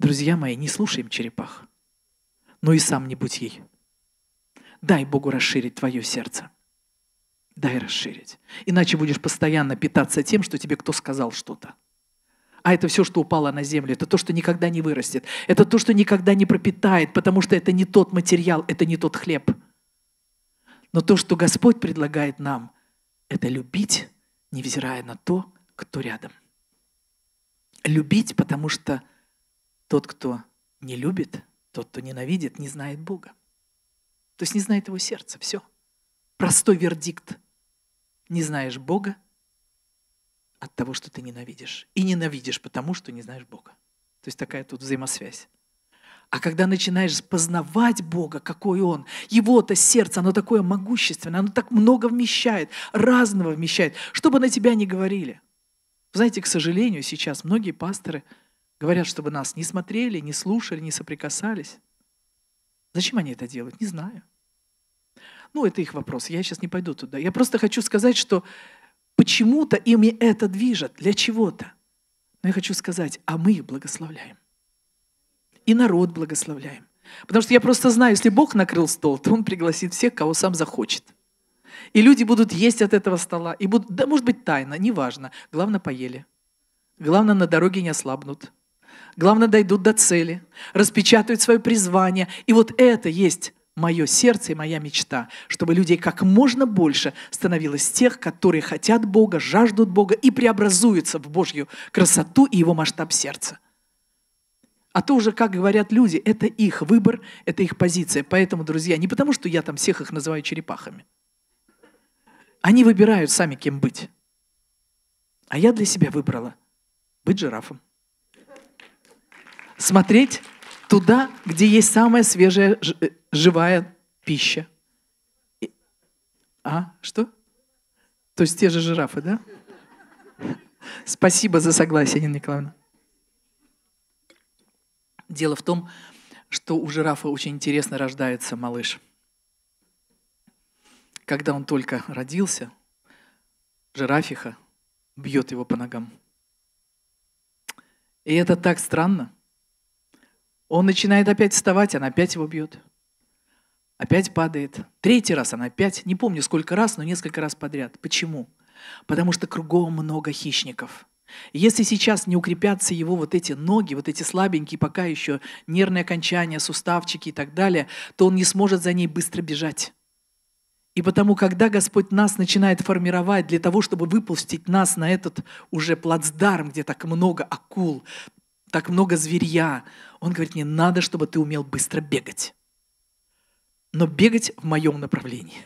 Друзья мои, не слушаем черепах, но и сам не будь ей. Дай Богу расширить твое сердце. Дай расширить. Иначе будешь постоянно питаться тем, что тебе кто сказал что-то. А это все, что упало на землю, это то, что никогда не вырастет, это то, что никогда не пропитает, потому что это не тот материал, это не тот хлеб. Но то, что Господь предлагает нам, это любить, невзирая на то, кто рядом любить, потому что тот, кто не любит, тот, кто ненавидит, не знает Бога. То есть не знает его сердца. Все. Простой вердикт. Не знаешь Бога от того, что ты ненавидишь. И ненавидишь потому, что не знаешь Бога. То есть такая тут взаимосвязь. А когда начинаешь познавать Бога, какой Он, Его-то сердце, оно такое могущественное, оно так много вмещает, разного вмещает, что бы на тебя ни говорили – знаете, к сожалению, сейчас многие пасторы говорят, чтобы нас не смотрели, не слушали, не соприкасались. Зачем они это делают? Не знаю. Ну, это их вопрос. Я сейчас не пойду туда. Я просто хочу сказать, что почему-то ими это движет, для чего-то. Но я хочу сказать, а мы их благословляем. И народ благословляем. Потому что я просто знаю, если Бог накрыл стол, то Он пригласит всех, кого сам захочет. И люди будут есть от этого стола. И будут, да, может быть, тайно, неважно. Главное, поели. Главное, на дороге не ослабнут. Главное, дойдут до цели, распечатают свое призвание. И вот это есть мое сердце и моя мечта, чтобы людей как можно больше становилось тех, которые хотят Бога, жаждут Бога и преобразуются в Божью красоту и его масштаб сердца. А то уже, как говорят люди, это их выбор, это их позиция. Поэтому, друзья, не потому, что я там всех их называю черепахами – они выбирают сами, кем быть. А я для себя выбрала быть жирафом. Смотреть туда, где есть самая свежая э, живая пища. А, что? То есть те же жирафы, да? Спасибо за согласие, Нина Николаевна. Дело в том, что у жирафа очень интересно рождается малыш – когда он только родился, жирафиха бьет его по ногам. И это так странно. Он начинает опять вставать, она опять его бьет. Опять падает. Третий раз она опять, не помню сколько раз, но несколько раз подряд. Почему? Потому что кругом много хищников. Если сейчас не укрепятся его вот эти ноги, вот эти слабенькие пока еще нервные окончания, суставчики и так далее, то он не сможет за ней быстро бежать. И потому, когда Господь нас начинает формировать для того, чтобы выпустить нас на этот уже плацдарм, где так много акул, так много зверья, Он говорит, мне надо, чтобы ты умел быстро бегать. Но бегать в моем направлении.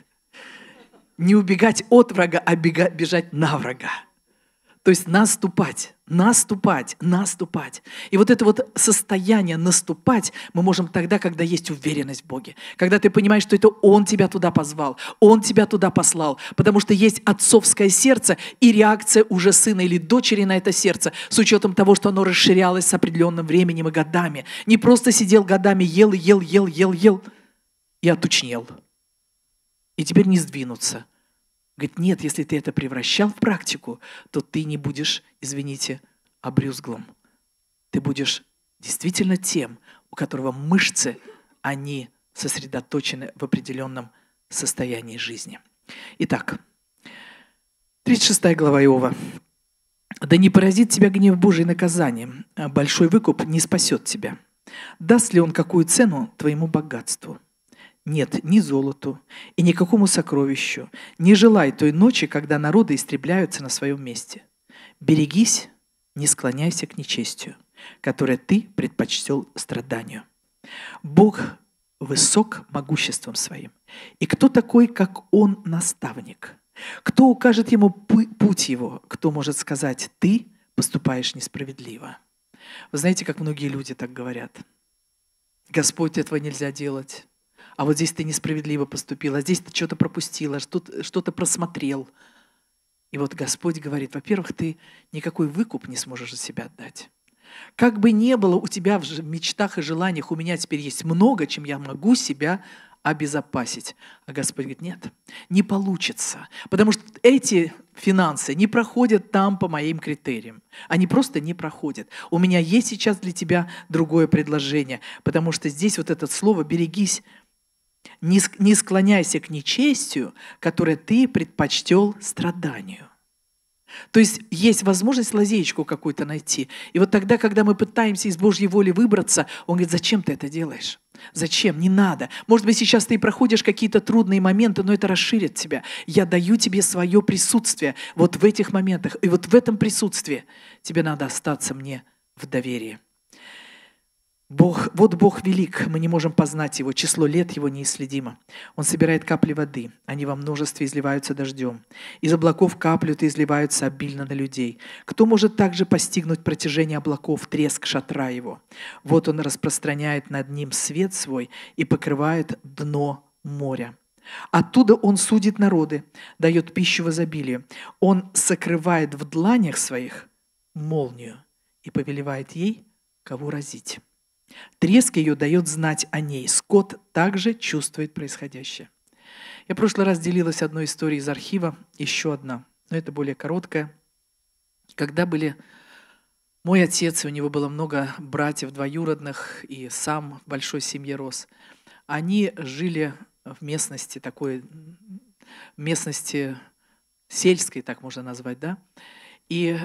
Не убегать от врага, а бежать на врага. То есть наступать. Наступать, наступать. И вот это вот состояние наступать мы можем тогда, когда есть уверенность в Боге. Когда ты понимаешь, что это Он тебя туда позвал, Он тебя туда послал. Потому что есть отцовское сердце и реакция уже сына или дочери на это сердце, с учетом того, что оно расширялось с определенным временем и годами. Не просто сидел годами, ел, ел, ел, ел, ел и отучнел. И теперь не сдвинуться – Говорит, нет, если ты это превращал в практику, то ты не будешь, извините, обрюзглым. Ты будешь действительно тем, у которого мышцы, они сосредоточены в определенном состоянии жизни. Итак, 36 глава Иова. «Да не поразит тебя гнев Божий наказанием, а большой выкуп не спасет тебя. Даст ли он какую цену твоему богатству?» Нет, ни золоту и никакому сокровищу не желай той ночи, когда народы истребляются на своем месте. Берегись, не склоняйся к нечестию, которое ты предпочтел страданию. Бог высок могуществом своим. И кто такой, как Он, наставник? Кто укажет ему путь его? Кто может сказать, ты поступаешь несправедливо? Вы знаете, как многие люди так говорят. Господь, этого нельзя делать а вот здесь ты несправедливо поступил, а здесь ты что-то пропустил, а что-то просмотрел. И вот Господь говорит, во-первых, ты никакой выкуп не сможешь за себя отдать. Как бы ни было у тебя в мечтах и желаниях, у меня теперь есть много, чем я могу себя обезопасить. А Господь говорит, нет, не получится, потому что эти финансы не проходят там по моим критериям. Они просто не проходят. У меня есть сейчас для тебя другое предложение, потому что здесь вот это слово «берегись» не склоняйся к нечестию, которое ты предпочтел страданию. То есть есть возможность лазеечку какую-то найти. И вот тогда, когда мы пытаемся из Божьей воли выбраться, он говорит, зачем ты это делаешь? Зачем? Не надо. Может быть, сейчас ты проходишь какие-то трудные моменты, но это расширит тебя. Я даю тебе свое присутствие вот в этих моментах. И вот в этом присутствии тебе надо остаться мне в доверии. Бог, вот Бог велик, мы не можем познать Его, число лет Его неисследимо. Он собирает капли воды, они во множестве изливаются дождем. Из облаков каплют и изливаются обильно на людей. Кто может также постигнуть протяжение облаков, треск шатра Его? Вот Он распространяет над ним свет свой и покрывает дно моря. Оттуда он судит народы, дает пищу в изобилии. Он сокрывает в дланях своих молнию и повелевает ей, кого разить. Треск ее дает знать о ней. Скот также чувствует происходящее. Я в прошлый раз делилась одной историей из архива, еще одна, но это более короткая. Когда были мой отец, и у него было много братьев двоюродных, и сам в большой семье рос, они жили в местности такой, местности сельской, так можно назвать, да, и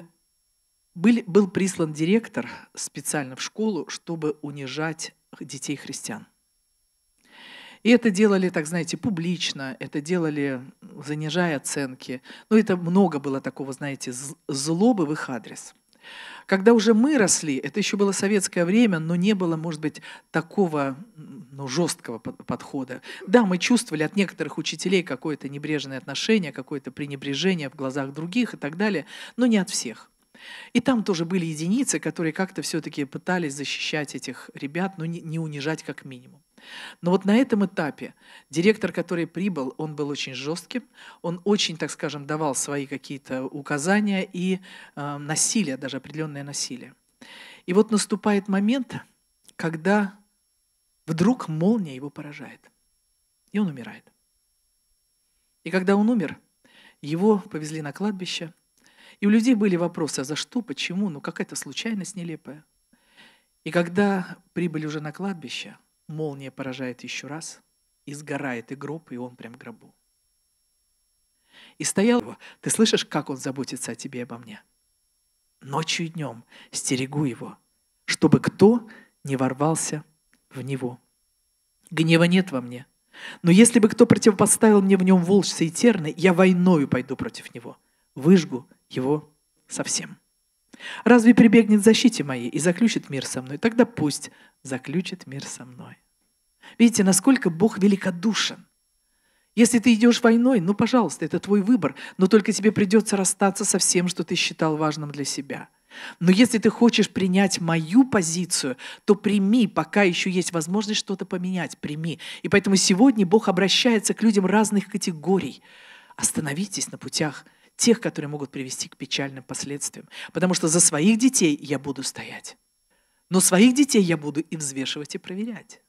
был, был прислан директор специально в школу, чтобы унижать детей христиан. И это делали, так знаете, публично, это делали, занижая оценки. Но ну, это много было такого, знаете, злобы в их адрес. Когда уже мы росли, это еще было советское время, но не было, может быть, такого ну, жесткого подхода. Да, мы чувствовали от некоторых учителей какое-то небрежное отношение, какое-то пренебрежение в глазах других и так далее, но не от всех. И там тоже были единицы, которые как-то все-таки пытались защищать этих ребят, но не, не унижать как минимум. Но вот на этом этапе директор, который прибыл, он был очень жестким, он очень, так скажем, давал свои какие-то указания и э, насилие, даже определенное насилие. И вот наступает момент, когда вдруг молния его поражает, и он умирает. И когда он умер, его повезли на кладбище, и у людей были вопросы, а за что, почему, ну какая-то случайность нелепая. И когда прибыли уже на кладбище, молния поражает еще раз, и сгорает и гроб, и он прям в гробу. И стоял его, ты слышишь, как он заботится о тебе и обо мне? Ночью и днем стерегу его, чтобы кто не ворвался в него. Гнева нет во мне. Но если бы кто противопоставил мне в нем волчца и терны, я войною пойду против него. Выжгу его совсем. Разве прибегнет защите моей и заключит мир со мной? Тогда пусть заключит мир со мной. Видите, насколько Бог великодушен. Если ты идешь войной, ну, пожалуйста, это твой выбор, но только тебе придется расстаться со всем, что ты считал важным для себя. Но если ты хочешь принять мою позицию, то прими, пока еще есть возможность что-то поменять, прими. И поэтому сегодня Бог обращается к людям разных категорий. Остановитесь на путях – тех, которые могут привести к печальным последствиям. Потому что за своих детей я буду стоять. Но своих детей я буду и взвешивать, и проверять.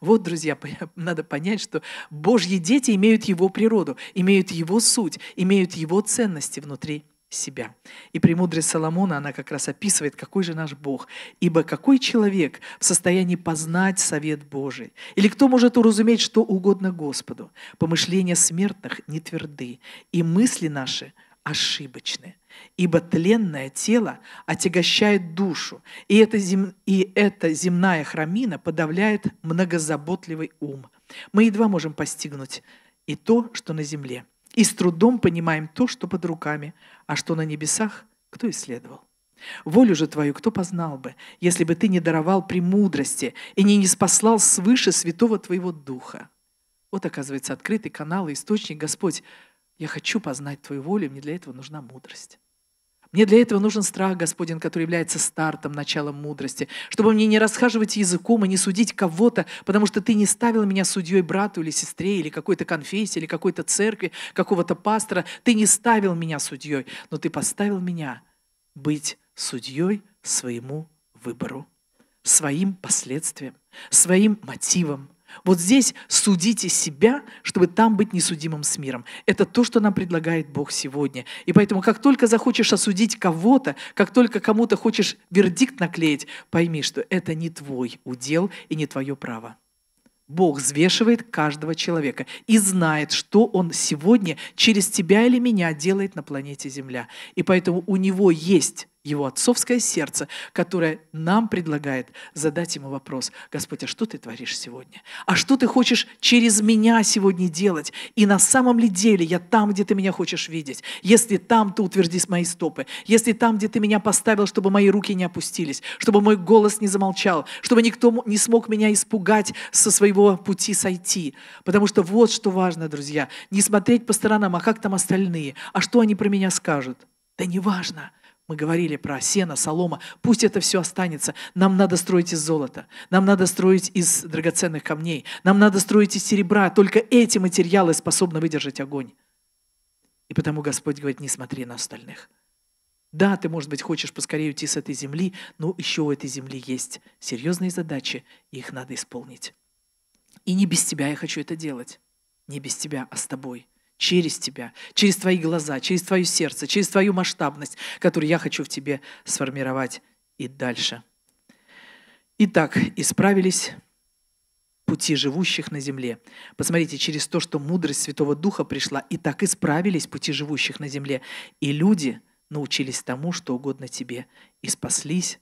Вот, друзья, надо понять, что Божьи дети имеют Его природу, имеют Его суть, имеют Его ценности внутри себя. И премудрость Соломона, она как раз описывает, какой же наш Бог. Ибо какой человек в состоянии познать совет Божий? Или кто может уразуметь что угодно Господу? Помышления смертных не тверды, и мысли наши – ошибочны, ибо тленное тело отягощает душу, и эта, зем... и эта земная храмина подавляет многозаботливый ум. Мы едва можем постигнуть и то, что на земле, и с трудом понимаем то, что под руками, а что на небесах, кто исследовал. Волю же твою кто познал бы, если бы ты не даровал премудрости и не неспослал свыше святого твоего духа? Вот, оказывается, открытый канал и источник Господь – я хочу познать Твою волю, мне для этого нужна мудрость. Мне для этого нужен страх, Господин, который является стартом, началом мудрости, чтобы мне не расхаживать языком и не судить кого-то, потому что ты не ставил меня судьей брату или сестре, или какой-то конфессии, или какой-то церкви, какого-то пастора. Ты не ставил меня судьей, но ты поставил меня быть судьей своему выбору, своим последствиям, своим мотивам, вот здесь судите себя, чтобы там быть несудимым с миром. Это то, что нам предлагает Бог сегодня. И поэтому, как только захочешь осудить кого-то, как только кому-то хочешь вердикт наклеить, пойми, что это не твой удел и не твое право. Бог взвешивает каждого человека и знает, что Он сегодня через тебя или меня делает на планете Земля. И поэтому у Него есть его отцовское сердце, которое нам предлагает задать ему вопрос, Господь, а что ты творишь сегодня? А что ты хочешь через меня сегодня делать? И на самом ли деле я там, где ты меня хочешь видеть? Если там, то утверди мои стопы. Если там, где ты меня поставил, чтобы мои руки не опустились, чтобы мой голос не замолчал, чтобы никто не смог меня испугать со своего пути сойти. Потому что вот что важно, друзья, не смотреть по сторонам, а как там остальные, а что они про меня скажут. Да неважно. важно. Мы говорили про сено, солома. Пусть это все останется. Нам надо строить из золота. Нам надо строить из драгоценных камней. Нам надо строить из серебра. Только эти материалы способны выдержать огонь. И потому Господь говорит, не смотри на остальных. Да, ты, может быть, хочешь поскорее уйти с этой земли, но еще у этой земли есть серьезные задачи, и их надо исполнить. И не без тебя я хочу это делать. Не без тебя, а с тобой через тебя, через твои глаза, через твое сердце, через твою масштабность, которую я хочу в тебе сформировать и дальше. Итак, исправились пути живущих на земле. Посмотрите, через то, что мудрость Святого Духа пришла, и так исправились пути живущих на земле. И люди научились тому, что угодно тебе, и спаслись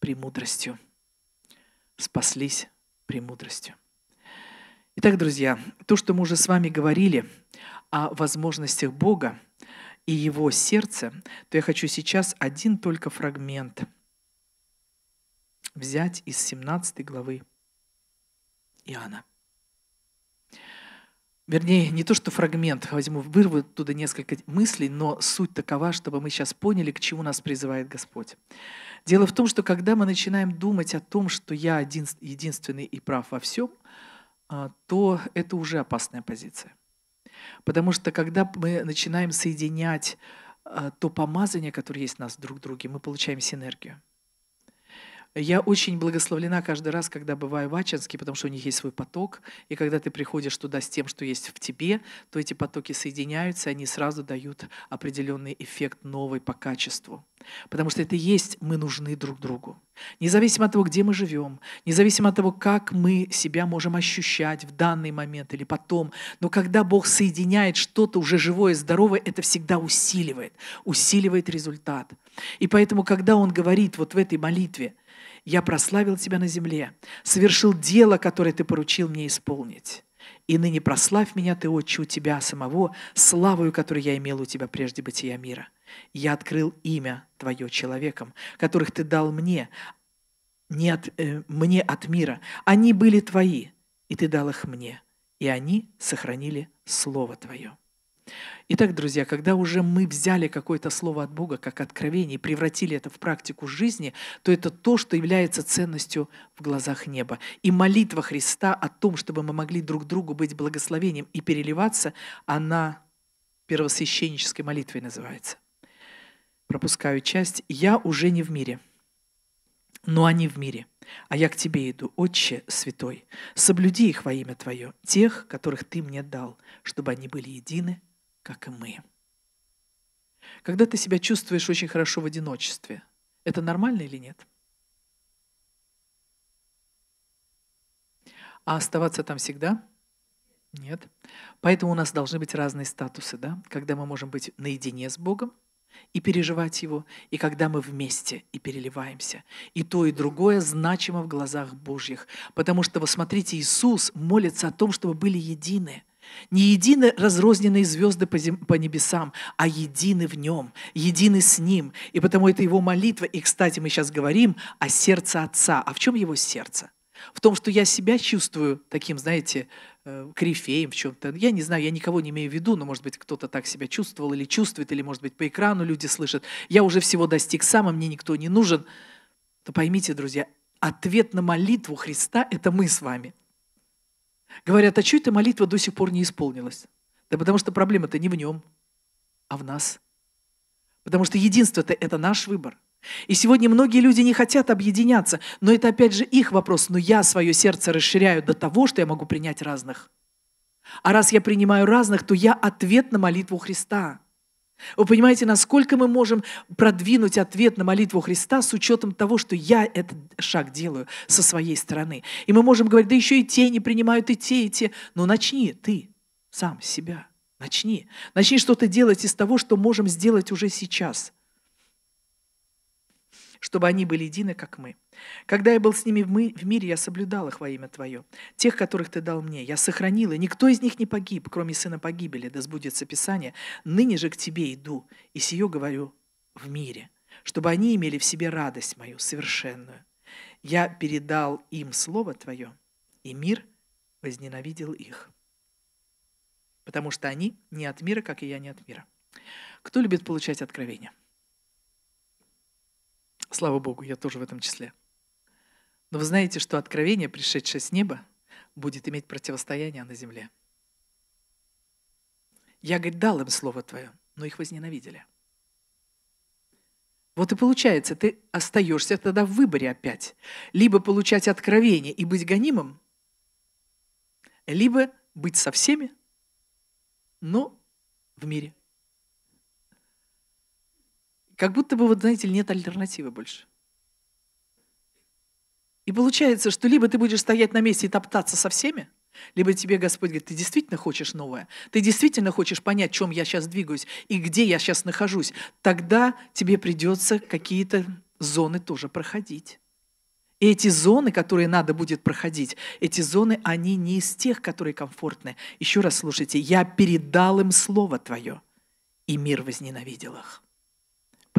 премудростью. Спаслись премудростью. Итак, друзья, то, что мы уже с вами говорили – о возможностях Бога и его сердце, то я хочу сейчас один только фрагмент взять из 17 главы Иоанна. Вернее, не то, что фрагмент, возьму, вырву оттуда несколько мыслей, но суть такова, чтобы мы сейчас поняли, к чему нас призывает Господь. Дело в том, что когда мы начинаем думать о том, что я един, единственный и прав во всем, а, то это уже опасная позиция. Потому что когда мы начинаем соединять э, то помазание, которое есть у нас друг в друге, мы получаем синергию. Я очень благословлена каждый раз, когда бываю в Ачинске, потому что у них есть свой поток. И когда ты приходишь туда с тем, что есть в тебе, то эти потоки соединяются, и они сразу дают определенный эффект новый по качеству. Потому что это и есть мы нужны друг другу. Независимо от того, где мы живем, независимо от того, как мы себя можем ощущать в данный момент или потом, но когда Бог соединяет что-то уже живое, здоровое, это всегда усиливает, усиливает результат. И поэтому, когда Он говорит вот в этой молитве – я прославил Тебя на земле, совершил дело, которое Ты поручил мне исполнить. И ныне прославь меня, Ты, Отче, у Тебя самого, славою, которую я имел у Тебя прежде бытия мира. Я открыл имя Твое человеком, которых Ты дал мне, не от, э, мне от мира. Они были Твои, и Ты дал их мне, и они сохранили Слово Твое. Итак, друзья, когда уже мы взяли какое-то слово от Бога как откровение и превратили это в практику жизни, то это то, что является ценностью в глазах неба. И молитва Христа о том, чтобы мы могли друг другу быть благословением и переливаться, она первосвященнической молитвой называется. Пропускаю часть. «Я уже не в мире, но они в мире, а я к тебе иду, Отче Святой. Соблюди их во имя Твое, тех, которых Ты мне дал, чтобы они были едины, как и мы. Когда ты себя чувствуешь очень хорошо в одиночестве, это нормально или нет? А оставаться там всегда? Нет. Поэтому у нас должны быть разные статусы, да? Когда мы можем быть наедине с Богом и переживать Его, и когда мы вместе и переливаемся. И то, и другое значимо в глазах Божьих. Потому что, вот, смотрите, Иисус молится о том, чтобы были едины – не едины разрозненные звезды по, зем... по небесам, а едины в нем, едины с ним. И потому это его молитва. И, кстати, мы сейчас говорим о сердце Отца. А в чем его сердце? В том, что я себя чувствую таким, знаете, э, крифеем в чем-то. Я не знаю, я никого не имею в виду, но, может быть, кто-то так себя чувствовал или чувствует, или, может быть, по экрану люди слышат. Я уже всего достиг сам, а мне никто не нужен. То поймите, друзья, ответ на молитву Христа – это мы с вами. Говорят, а чего эта молитва до сих пор не исполнилась? Да потому что проблема-то не в нем, а в нас. Потому что единство-то это наш выбор. И сегодня многие люди не хотят объединяться, но это опять же их вопрос. Но я свое сердце расширяю до того, что я могу принять разных. А раз я принимаю разных, то я ответ на молитву Христа – вы понимаете, насколько мы можем продвинуть ответ на молитву Христа с учетом того, что я этот шаг делаю со своей стороны. И мы можем говорить, да еще и те не принимают, и те, и те. Но начни ты сам себя. Начни. Начни что-то делать из того, что можем сделать уже сейчас – чтобы они были едины, как мы. Когда я был с ними в, мире, я соблюдал их во имя Твое. Тех, которых Ты дал мне, я сохранил, и никто из них не погиб, кроме сына погибели, да сбудется Писание. Ныне же к Тебе иду, и сие говорю в мире, чтобы они имели в себе радость мою совершенную. Я передал им Слово Твое, и мир возненавидел их, потому что они не от мира, как и я не от мира. Кто любит получать откровения? Слава Богу, я тоже в этом числе. Но вы знаете, что откровение, пришедшее с неба, будет иметь противостояние на земле. Я, говорит, дал им слово твое, но их возненавидели. Вот и получается, ты остаешься тогда в выборе опять. Либо получать откровение и быть гонимым, либо быть со всеми, но в мире. Как будто бы, вот знаете, нет альтернативы больше. И получается, что либо ты будешь стоять на месте и топтаться со всеми, либо тебе Господь говорит, ты действительно хочешь новое, ты действительно хочешь понять, в чем я сейчас двигаюсь и где я сейчас нахожусь. Тогда тебе придется какие-то зоны тоже проходить. И эти зоны, которые надо будет проходить, эти зоны, они не из тех, которые комфортны. Еще раз слушайте, я передал им Слово Твое, и мир возненавидел их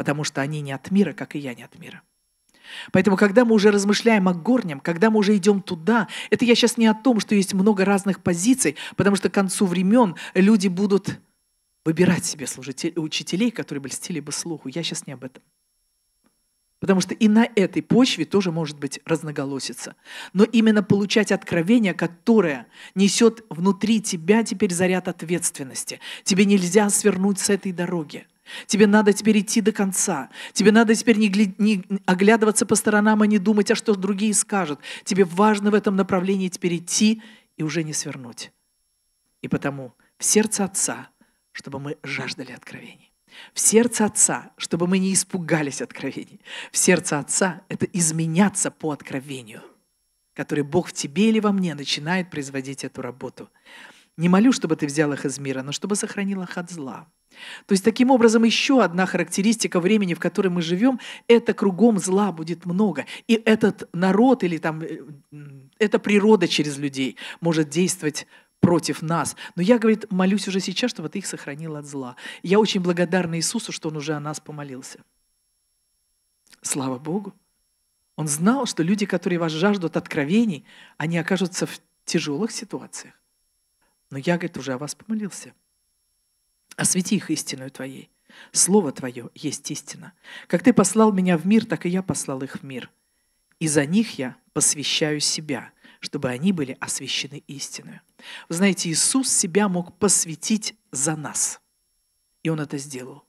потому что они не от мира, как и я не от мира. Поэтому, когда мы уже размышляем о горнем, когда мы уже идем туда, это я сейчас не о том, что есть много разных позиций, потому что к концу времен люди будут выбирать себе служителей, учителей, которые бы льстили бы слуху. Я сейчас не об этом. Потому что и на этой почве тоже может быть разноголосица. Но именно получать откровение, которое несет внутри тебя теперь заряд ответственности. Тебе нельзя свернуть с этой дороги. Тебе надо теперь идти до конца. Тебе надо теперь не, гля... не оглядываться по сторонам и не думать, а что другие скажут. Тебе важно в этом направлении теперь идти и уже не свернуть. И потому в сердце Отца, чтобы мы жаждали откровений. В сердце Отца, чтобы мы не испугались откровений. В сердце Отца — это изменяться по откровению, который Бог в тебе или во мне начинает производить эту работу. Не молю, чтобы ты взял их из мира, но чтобы сохранил их от зла. То есть, таким образом, еще одна характеристика времени, в котором мы живем, это кругом зла будет много. И этот народ или там, э, эта природа через людей может действовать против нас. Но я, говорит, молюсь уже сейчас, чтобы ты их сохранил от зла. я очень благодарна Иисусу, что Он уже о нас помолился. Слава Богу! Он знал, что люди, которые вас жаждут откровений, они окажутся в тяжелых ситуациях. Но я, говорит, уже о вас помолился. Освети их истинную Твоей. Слово Твое есть истина. Как Ты послал меня в мир, так и я послал их в мир. И за них я посвящаю себя, чтобы они были освящены истиною. Вы знаете, Иисус себя мог посвятить за нас. И Он это сделал.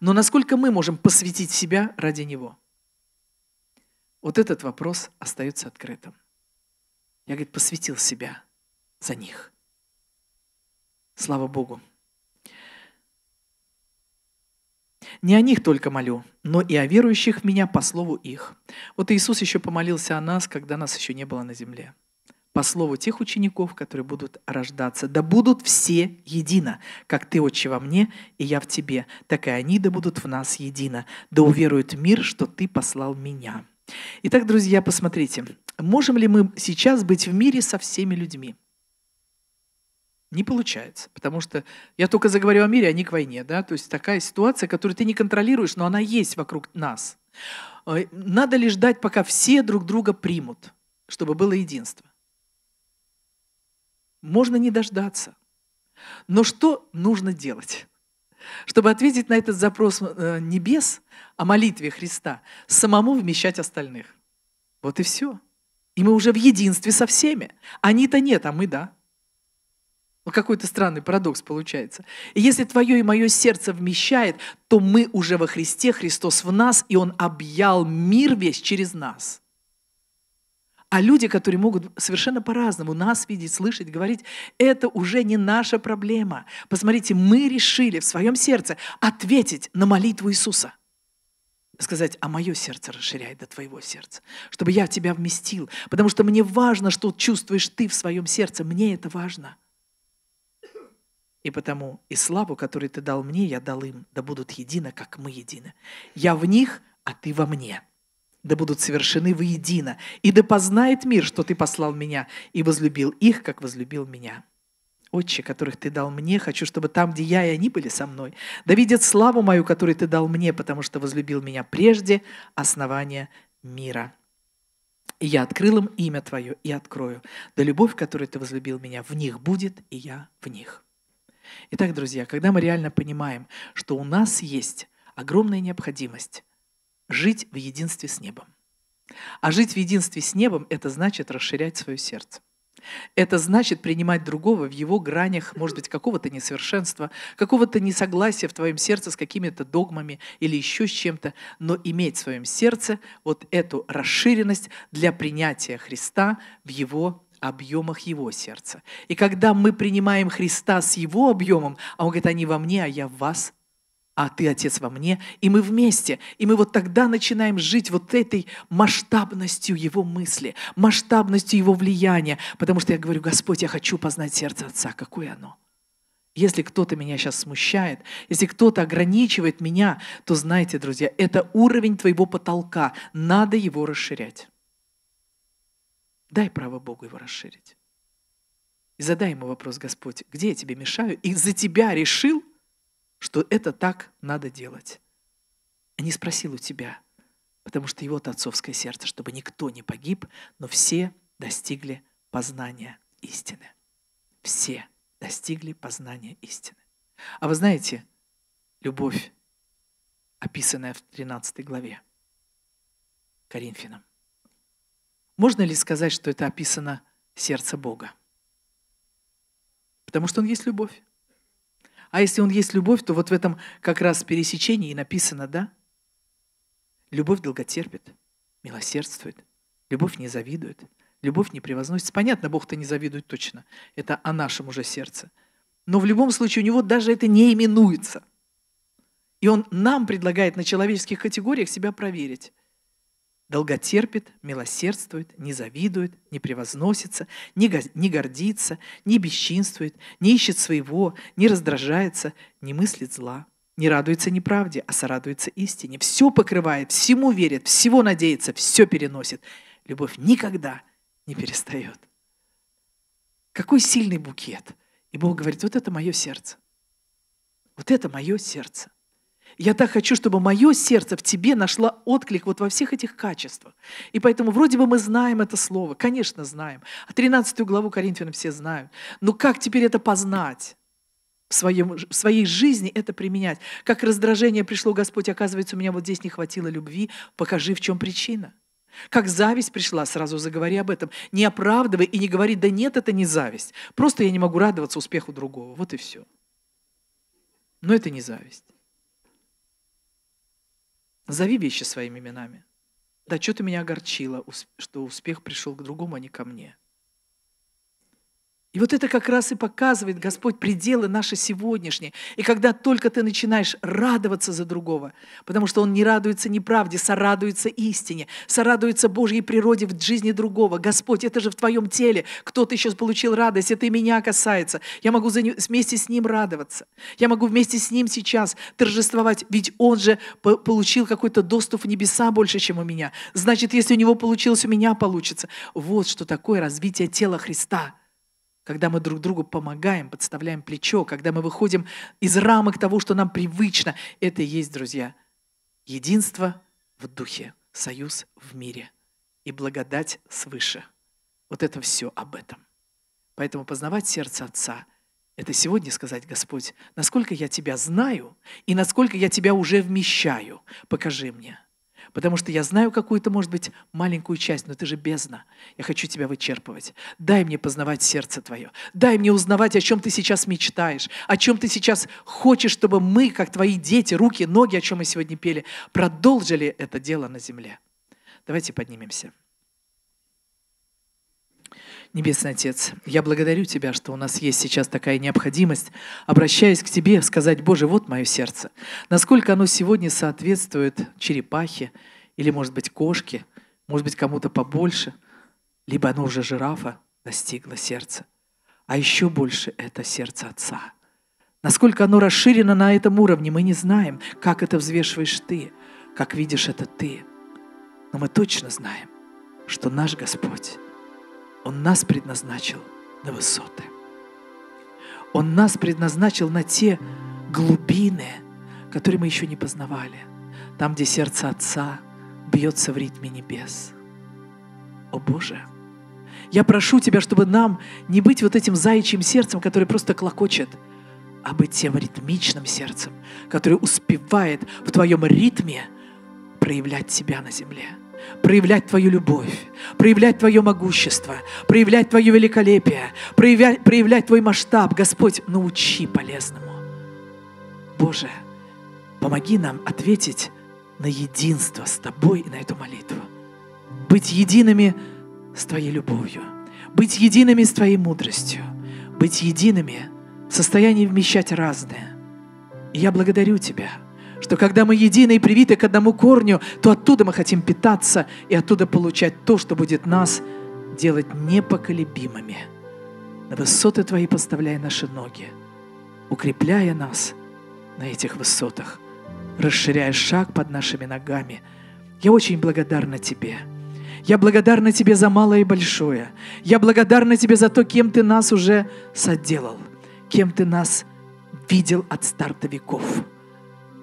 Но насколько мы можем посвятить себя ради Него? Вот этот вопрос остается открытым. Я, говорит, посвятил себя за них. Слава Богу. Не о них только молю, но и о верующих в меня по слову их. Вот Иисус еще помолился о нас, когда нас еще не было на земле. По слову тех учеников, которые будут рождаться. Да будут все едино, как ты, Отче, во мне, и я в тебе, так и они да будут в нас едино. Да уверует мир, что ты послал меня». Итак, друзья, посмотрите, можем ли мы сейчас быть в мире со всеми людьми? Не получается, потому что я только заговорю о мире, а не к войне. Да? То есть такая ситуация, которую ты не контролируешь, но она есть вокруг нас. Э, надо ли ждать, пока все друг друга примут, чтобы было единство? Можно не дождаться. Но что нужно делать? Чтобы ответить на этот запрос э, небес о молитве Христа, самому вмещать остальных. Вот и все. И мы уже в единстве со всеми. Они-то нет, а мы да. Какой-то странный парадокс получается. И если твое и мое сердце вмещает, то мы уже во Христе, Христос в нас, и Он объял мир весь через нас. А люди, которые могут совершенно по-разному нас видеть, слышать, говорить, это уже не наша проблема. Посмотрите, мы решили в своем сердце ответить на молитву Иисуса. Сказать, а мое сердце расширяет до твоего сердца, чтобы я в тебя вместил. Потому что мне важно, что чувствуешь ты в своем сердце. Мне это важно. И потому и славу, которую ты дал мне, я дал им, да будут едино, как мы едины. Я в них, а ты во мне. Да будут совершены воедино, и да познает мир, что ты послал меня, и возлюбил их, как возлюбил меня. Отче, которых ты дал мне, хочу, чтобы там, где я, и они были со мной. Да видят славу мою, которую ты дал мне, потому что возлюбил меня прежде основания мира. И я открыл им имя Твое и открою. Да любовь, которую Ты возлюбил меня, в них будет, и я в них. Итак, друзья, когда мы реально понимаем, что у нас есть огромная необходимость жить в единстве с небом. А жить в единстве с небом – это значит расширять свое сердце. Это значит принимать другого в его гранях, может быть, какого-то несовершенства, какого-то несогласия в твоем сердце с какими-то догмами или еще с чем-то, но иметь в своем сердце вот эту расширенность для принятия Христа в его объемах Его сердца. И когда мы принимаем Христа с Его объемом, а Он говорит, они во мне, а я в вас, а ты, Отец, во мне, и мы вместе. И мы вот тогда начинаем жить вот этой масштабностью Его мысли, масштабностью Его влияния, потому что я говорю, Господь, я хочу познать сердце Отца, какое оно. Если кто-то меня сейчас смущает, если кто-то ограничивает меня, то знайте, друзья, это уровень твоего потолка, надо его расширять. Дай право Богу его расширить. И задай ему вопрос, Господь, где я тебе мешаю? И за тебя решил, что это так надо делать. А не спросил у тебя, потому что его-то отцовское сердце, чтобы никто не погиб, но все достигли познания истины. Все достигли познания истины. А вы знаете, любовь, описанная в 13 главе Коринфянам, можно ли сказать, что это описано сердце Бога? Потому что Он есть любовь. А если Он есть любовь, то вот в этом как раз пересечении и написано, да? Любовь долготерпит, милосердствует, любовь не завидует, любовь не превозносится. Понятно, Бог-то не завидует точно. Это о нашем уже сердце. Но в любом случае у него даже это не именуется. И он нам предлагает на человеческих категориях себя проверить долготерпит, милосердствует, не завидует, не превозносится, не, го- не гордится, не бесчинствует, не ищет своего, не раздражается, не мыслит зла, не радуется неправде, а сорадуется истине. Все покрывает, всему верит, всего надеется, все переносит. Любовь никогда не перестает. Какой сильный букет! И Бог говорит, вот это мое сердце. Вот это мое сердце. Я так хочу, чтобы мое сердце в тебе нашло отклик вот во всех этих качествах. И поэтому вроде бы мы знаем это слово, конечно, знаем. а 13 главу Коринфянам все знают. Но как теперь это познать? в, своем, в своей жизни это применять. Как раздражение пришло, Господь, оказывается, у меня вот здесь не хватило любви, покажи, в чем причина. Как зависть пришла, сразу заговори об этом. Не оправдывай и не говори, да нет, это не зависть. Просто я не могу радоваться успеху другого. Вот и все. Но это не зависть. Зови вещи своими именами. Да, что ты меня огорчила, что успех пришел к другому, а не ко мне. И вот это как раз и показывает Господь пределы наши сегодняшние. И когда только ты начинаешь радоваться за другого, потому что он не радуется неправде, сорадуется истине, сорадуется Божьей природе в жизни другого. Господь, это же в твоем теле. Кто-то еще получил радость, это и меня касается. Я могу за ним, вместе с ним радоваться. Я могу вместе с ним сейчас торжествовать, ведь он же получил какой-то доступ в небеса больше, чем у меня. Значит, если у него получилось, у меня получится. Вот что такое развитие тела Христа – когда мы друг другу помогаем, подставляем плечо, когда мы выходим из рамок того, что нам привычно. Это и есть, друзья, единство в духе, союз в мире и благодать свыше. Вот это все об этом. Поэтому познавать сердце Отца – это сегодня сказать, Господь, насколько я Тебя знаю и насколько я Тебя уже вмещаю, покажи мне – Потому что я знаю какую-то, может быть, маленькую часть, но ты же бездна. Я хочу тебя вычерпывать. Дай мне познавать сердце твое. Дай мне узнавать, о чем ты сейчас мечтаешь, о чем ты сейчас хочешь, чтобы мы, как твои дети, руки, ноги, о чем мы сегодня пели, продолжили это дело на земле. Давайте поднимемся. Небесный Отец, я благодарю Тебя, что у нас есть сейчас такая необходимость, обращаясь к Тебе, сказать, Боже, вот мое сердце. Насколько оно сегодня соответствует черепахе или, может быть, кошке, может быть, кому-то побольше, либо оно уже жирафа достигло сердца. А еще больше это сердце Отца. Насколько оно расширено на этом уровне, мы не знаем, как это взвешиваешь Ты, как видишь это Ты. Но мы точно знаем, что наш Господь – он нас предназначил на высоты. Он нас предназначил на те глубины, которые мы еще не познавали. Там, где сердце Отца бьется в ритме небес. О Боже! Я прошу Тебя, чтобы нам не быть вот этим заячьим сердцем, которое просто клокочет, а быть тем ритмичным сердцем, которое успевает в Твоем ритме проявлять себя на земле проявлять Твою любовь, проявлять Твое могущество, проявлять Твое великолепие, проявлять, проявлять Твой масштаб. Господь, научи полезному. Боже, помоги нам ответить на единство с Тобой и на эту молитву. Быть едиными с Твоей любовью, быть едиными с Твоей мудростью, быть едиными в состоянии вмещать разное. И я благодарю Тебя – что когда мы едины и привиты к одному корню, то оттуда мы хотим питаться и оттуда получать то, что будет нас делать непоколебимыми. На высоты Твои поставляй наши ноги, укрепляя нас на этих высотах, расширяя шаг под нашими ногами. Я очень благодарна Тебе. Я благодарна Тебе за малое и большое. Я благодарна Тебе за то, кем Ты нас уже соделал, кем Ты нас видел от старта веков.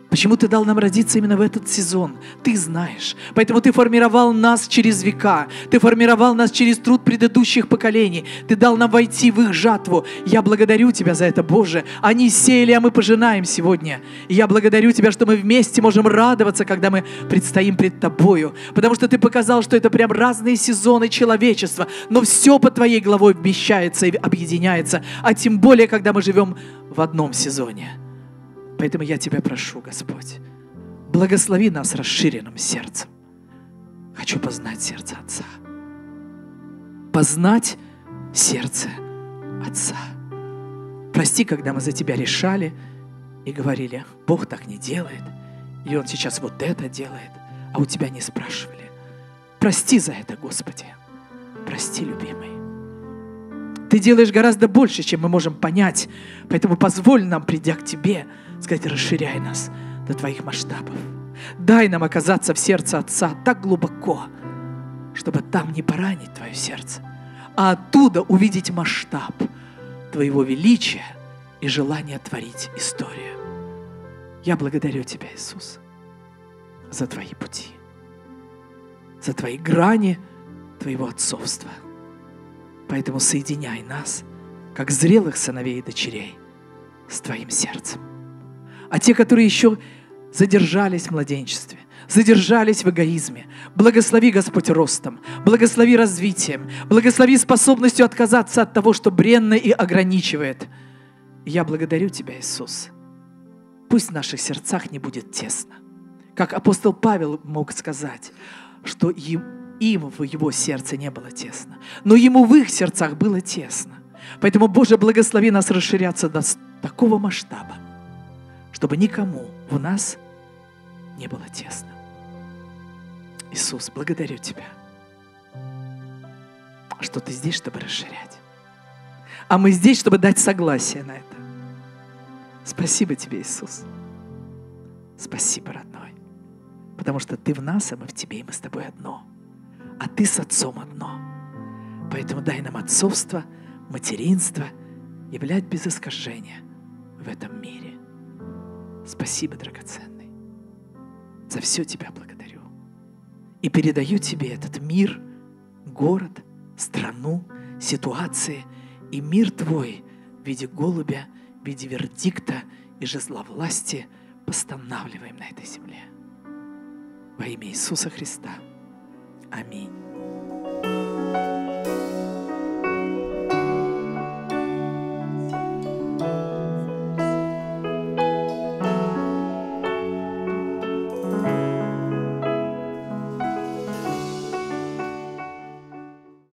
Почему Ты дал нам родиться именно в этот сезон? Ты знаешь. Поэтому Ты формировал нас через века. Ты формировал нас через труд предыдущих поколений. Ты дал нам войти в их жатву. Я благодарю Тебя за это, Боже. Они сеяли, а мы пожинаем сегодня. И я благодарю Тебя, что мы вместе можем радоваться, когда мы предстоим пред Тобою. Потому что Ты показал, что это прям разные сезоны человечества. Но все по Твоей главой вмещается и объединяется. А тем более, когда мы живем в одном сезоне. Поэтому я Тебя прошу, Господь, благослови нас расширенным сердцем. Хочу познать сердце Отца. Познать сердце Отца. Прости, когда мы за Тебя решали и говорили, Бог так не делает, или Он сейчас вот это делает, а у Тебя не спрашивали. Прости за это, Господи. Прости, любимый. Ты делаешь гораздо больше, чем мы можем понять, поэтому позволь нам, придя к Тебе, сказать, расширяй нас до Твоих масштабов. Дай нам оказаться в сердце Отца так глубоко, чтобы там не поранить Твое сердце, а оттуда увидеть масштаб Твоего величия и желание творить историю. Я благодарю Тебя, Иисус, за Твои пути, за Твои грани Твоего отцовства. Поэтому соединяй нас, как зрелых сыновей и дочерей, с Твоим сердцем а те, которые еще задержались в младенчестве, задержались в эгоизме. Благослови, Господь, ростом, благослови развитием, благослови способностью отказаться от того, что бренно и ограничивает. Я благодарю Тебя, Иисус. Пусть в наших сердцах не будет тесно. Как апостол Павел мог сказать, что им, им в его сердце не было тесно, но ему в их сердцах было тесно. Поэтому, Боже, благослови нас расширяться до такого масштаба, чтобы никому в нас не было тесно. Иисус, благодарю Тебя, что Ты здесь, чтобы расширять. А мы здесь, чтобы дать согласие на это. Спасибо Тебе, Иисус. Спасибо, родной. Потому что Ты в нас, а мы в Тебе, и мы с Тобой одно. А Ты с Отцом одно. Поэтому дай нам отцовство, материнство, являть без искажения в этом мире. Спасибо, драгоценный. За все тебя благодарю. И передаю тебе этот мир, город, страну, ситуации и мир твой в виде голубя, в виде вердикта и жезла власти постанавливаем на этой земле. Во имя Иисуса Христа. Аминь.